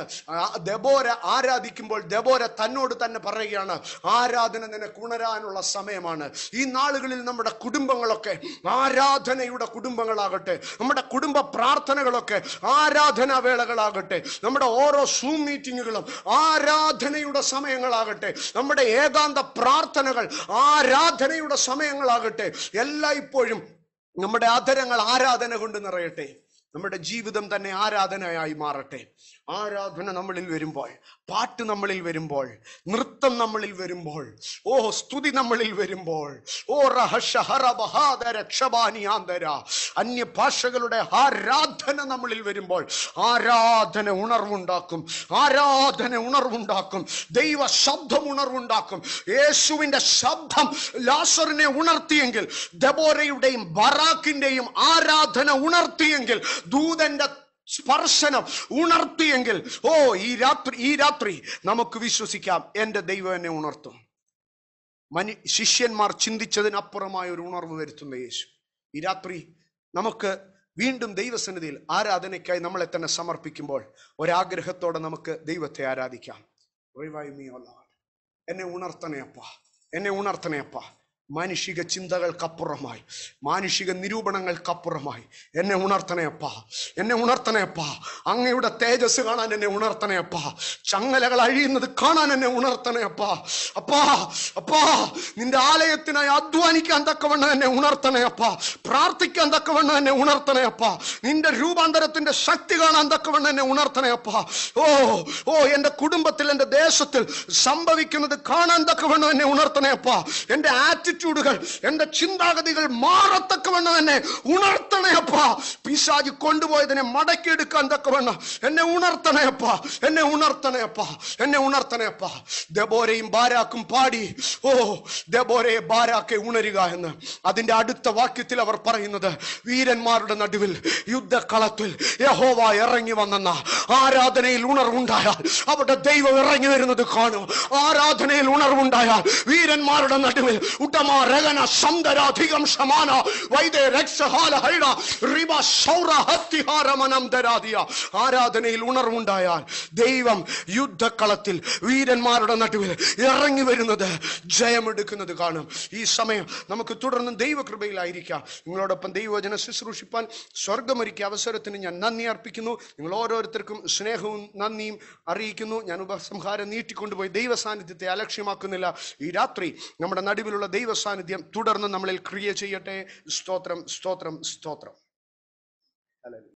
ദബോര ആരാധിക്കുമ്പോൾ ദബോര തന്നോട് തന്നെ പറയുകയാണ് ആരാധന നിനക്ക് ഉണരാനുള്ള സമയമാണ് ഈ നാളുകളിൽ നമ്മുടെ കുടുംബങ്ങളൊക്കെ ആരാധനയുടെ കുടുംബങ്ങളാകട്ടെ നമ്മുടെ കുടുംബ പ്രാർത്ഥനകളൊക്കെ ആരാധനാ വേളകളാകട്ടെ നമ്മുടെ ഓരോ സൂം മീറ്റിങ്ങുകളും ആരാധനയുടെ സമയങ്ങളാകട്ടെ നമ്മുടെ ഏകാന്ത പ്രാർത്ഥനകൾ ആരാധനയുടെ സമയങ്ങളാകട്ടെ എല്ലായ്പ്പോഴും നമ്മുടെ ആദരങ്ങൾ ആരാധന കൊണ്ട് നിറയട്ടെ നമ്മുടെ ജീവിതം തന്നെ ആരാധനയായി മാറട്ടെ ആരാധന നമ്മളിൽ വരുമ്പോൾ പാട്ട് നമ്മളിൽ വരുമ്പോൾ നൃത്തം നമ്മളിൽ വരുമ്പോൾ ഓ സ്തുതി നമ്മളിൽ വരുമ്പോൾ ഓ രക്ഷബാനിയാന്തര അന്യഭാഷകളുടെ ആരാധന നമ്മളിൽ വരുമ്പോൾ ആരാധന ഉണർവുണ്ടാക്കും ആരാധന ഉണർവുണ്ടാക്കും ദൈവ ശബ്ദം ഉണർവുണ്ടാക്കും യേശുവിൻ്റെ ശബ്ദം ലാസറിനെ ഉണർത്തിയെങ്കിൽ ദബോരയുടെയും ബറാക്കിൻ്റെയും ആരാധന ഉണർത്തിയെങ്കിൽ ദൂതന്റെ സ്പർശനം ഉണർത്തിയെങ്കിൽ ഓ ഈ രാത്രി ഈ രാത്രി നമുക്ക് വിശ്വസിക്കാം എൻ്റെ ദൈവം എന്നെ ഉണർത്തും മനു ശിഷ്യന്മാർ ചിന്തിച്ചതിനപ്പുറമായ ഒരു ഉണർവ് വരുത്തുന്ന യേശു ഈ രാത്രി നമുക്ക് വീണ്ടും ദൈവസന്നിധിയിൽ ആരാധനയ്ക്കായി നമ്മളെ തന്നെ സമർപ്പിക്കുമ്പോൾ ഒരാഗ്രഹത്തോടെ നമുക്ക് ദൈവത്തെ ആരാധിക്കാം എന്നെ ഉണർത്തണേ അപ്പ എന്നെ ഉണർത്തണേ അപ്പ മാനുഷിക ചിന്തകൾക്കപ്പുറമായി മാനുഷിക നിരൂപണങ്ങൾക്കപ്പുറമായി എന്നെ ഉണർത്തണയപ്പാ എന്നെ ഉണർത്തണയപ്പാ അങ്ങയുടെ തേജസ് കാണാൻ എന്നെ ഉണർത്തണയപ്പാ ചങ്ങലകൾ അഴിയുന്നത് കാണാൻ എന്നെ ഉണർത്തണയപ്പാ അപ്പാ അപ്പാ നിന്റെ ആലയത്തിനായി അധ്വാനിക്കാൻ തക്കവണ്ണം എന്നെ ഉണർത്തണയപ്പാ പ്രാർത്ഥിക്കാൻ തക്കവണ്ണം എന്നെ ഉണർത്തണയപ്പാ നിന്റെ രൂപാന്തരത്തിന്റെ ശക്തി കാണാൻ തക്കവണ്ണം എന്നെ ഉണർത്തണയപ്പാ ഓ ഓ എൻ്റെ കുടുംബത്തിൽ എൻ്റെ ദേശത്തിൽ സംഭവിക്കുന്നത് കാണാൻ തക്കവണ്ണം എന്നെ ഉണർത്തണയപ്പാ എൻ്റെ ആറ്റി ആറ്റിറ്റ്യൂഡുകൾ എന്റെ ചിന്താഗതികൾ മാറത്തക്കവണ്ണം എന്നെ ഉണർത്തണേ അപ്പ പിശാജി കൊണ്ടുപോയതിനെ മടക്കിയെടുക്കാൻ തക്കവണ്ണം എന്നെ ഉണർത്തണേ അപ്പ എന്നെ ഉണർത്തണേ അപ്പ എന്നെ ഉണർത്തണേ അപ്പ ദബോരയും ബാരാക്കും പാടി ഓ ദബോരയെ ബാരാക്കെ ഉണരുക എന്ന് അതിന്റെ അടുത്ത വാക്യത്തിൽ അവർ പറയുന്നത് വീരന്മാരുടെ നടുവിൽ യുദ്ധക്കളത്തിൽ യഹോവ ഇറങ്ങി വന്നെന്ന ആരാധനയിൽ ഉണർവുണ്ടായാൽ അവരുടെ ദൈവം ഇറങ്ങി വരുന്നത് കാണും ആരാധനയിൽ ഉണർവുണ്ടായാൽ വീരന്മാരുടെ നടുവിൽ Rama Regana Sandara Adhigam Shamana Vaide Rexahala Riva സൗര Saura Hattiharamanam ആരാധനയിൽ ഉണർവുണ്ടായാൽ ദൈവം യുദ്ധക്കളത്തിൽ വീരന്മാരുടെ നടുവിൽ ഇറങ്ങി വരുന്നത് ജയമെടുക്കുന്നത് കാണും ഈ സമയം നമുക്ക് തുടർന്ന് ദൈവകൃപയിലായിരിക്കാം നിങ്ങളോടൊപ്പം ദൈവവചന ശുശ്രൂഷിപ്പാൻ സ്വർഗമൊരുക്കിയ അവസരത്തിന് ഞാൻ നന്ദി അർപ്പിക്കുന്നു നിങ്ങൾ ഓരോരുത്തർക്കും സ്നേഹവും നന്ദിയും അറിയിക്കുന്നു ഞാൻ ഉപസംഹാരം നീട്ടിക്കൊണ്ടുപോയി ദൈവ സാന്നിധ്യത്തെ അലക്ഷ്യമാക്കുന്നില്ല ഈ രാത്രി നമ്മുടെ നടുവിലുള്ള ദൈവ ദൈവസാന്നിധ്യം തുടർന്ന് നമ്മളിൽ ക്രിയ ചെയ്യട്ടെ സ്തോത്രം സ്തോത്രം സ്തോത്രം അല്ലെ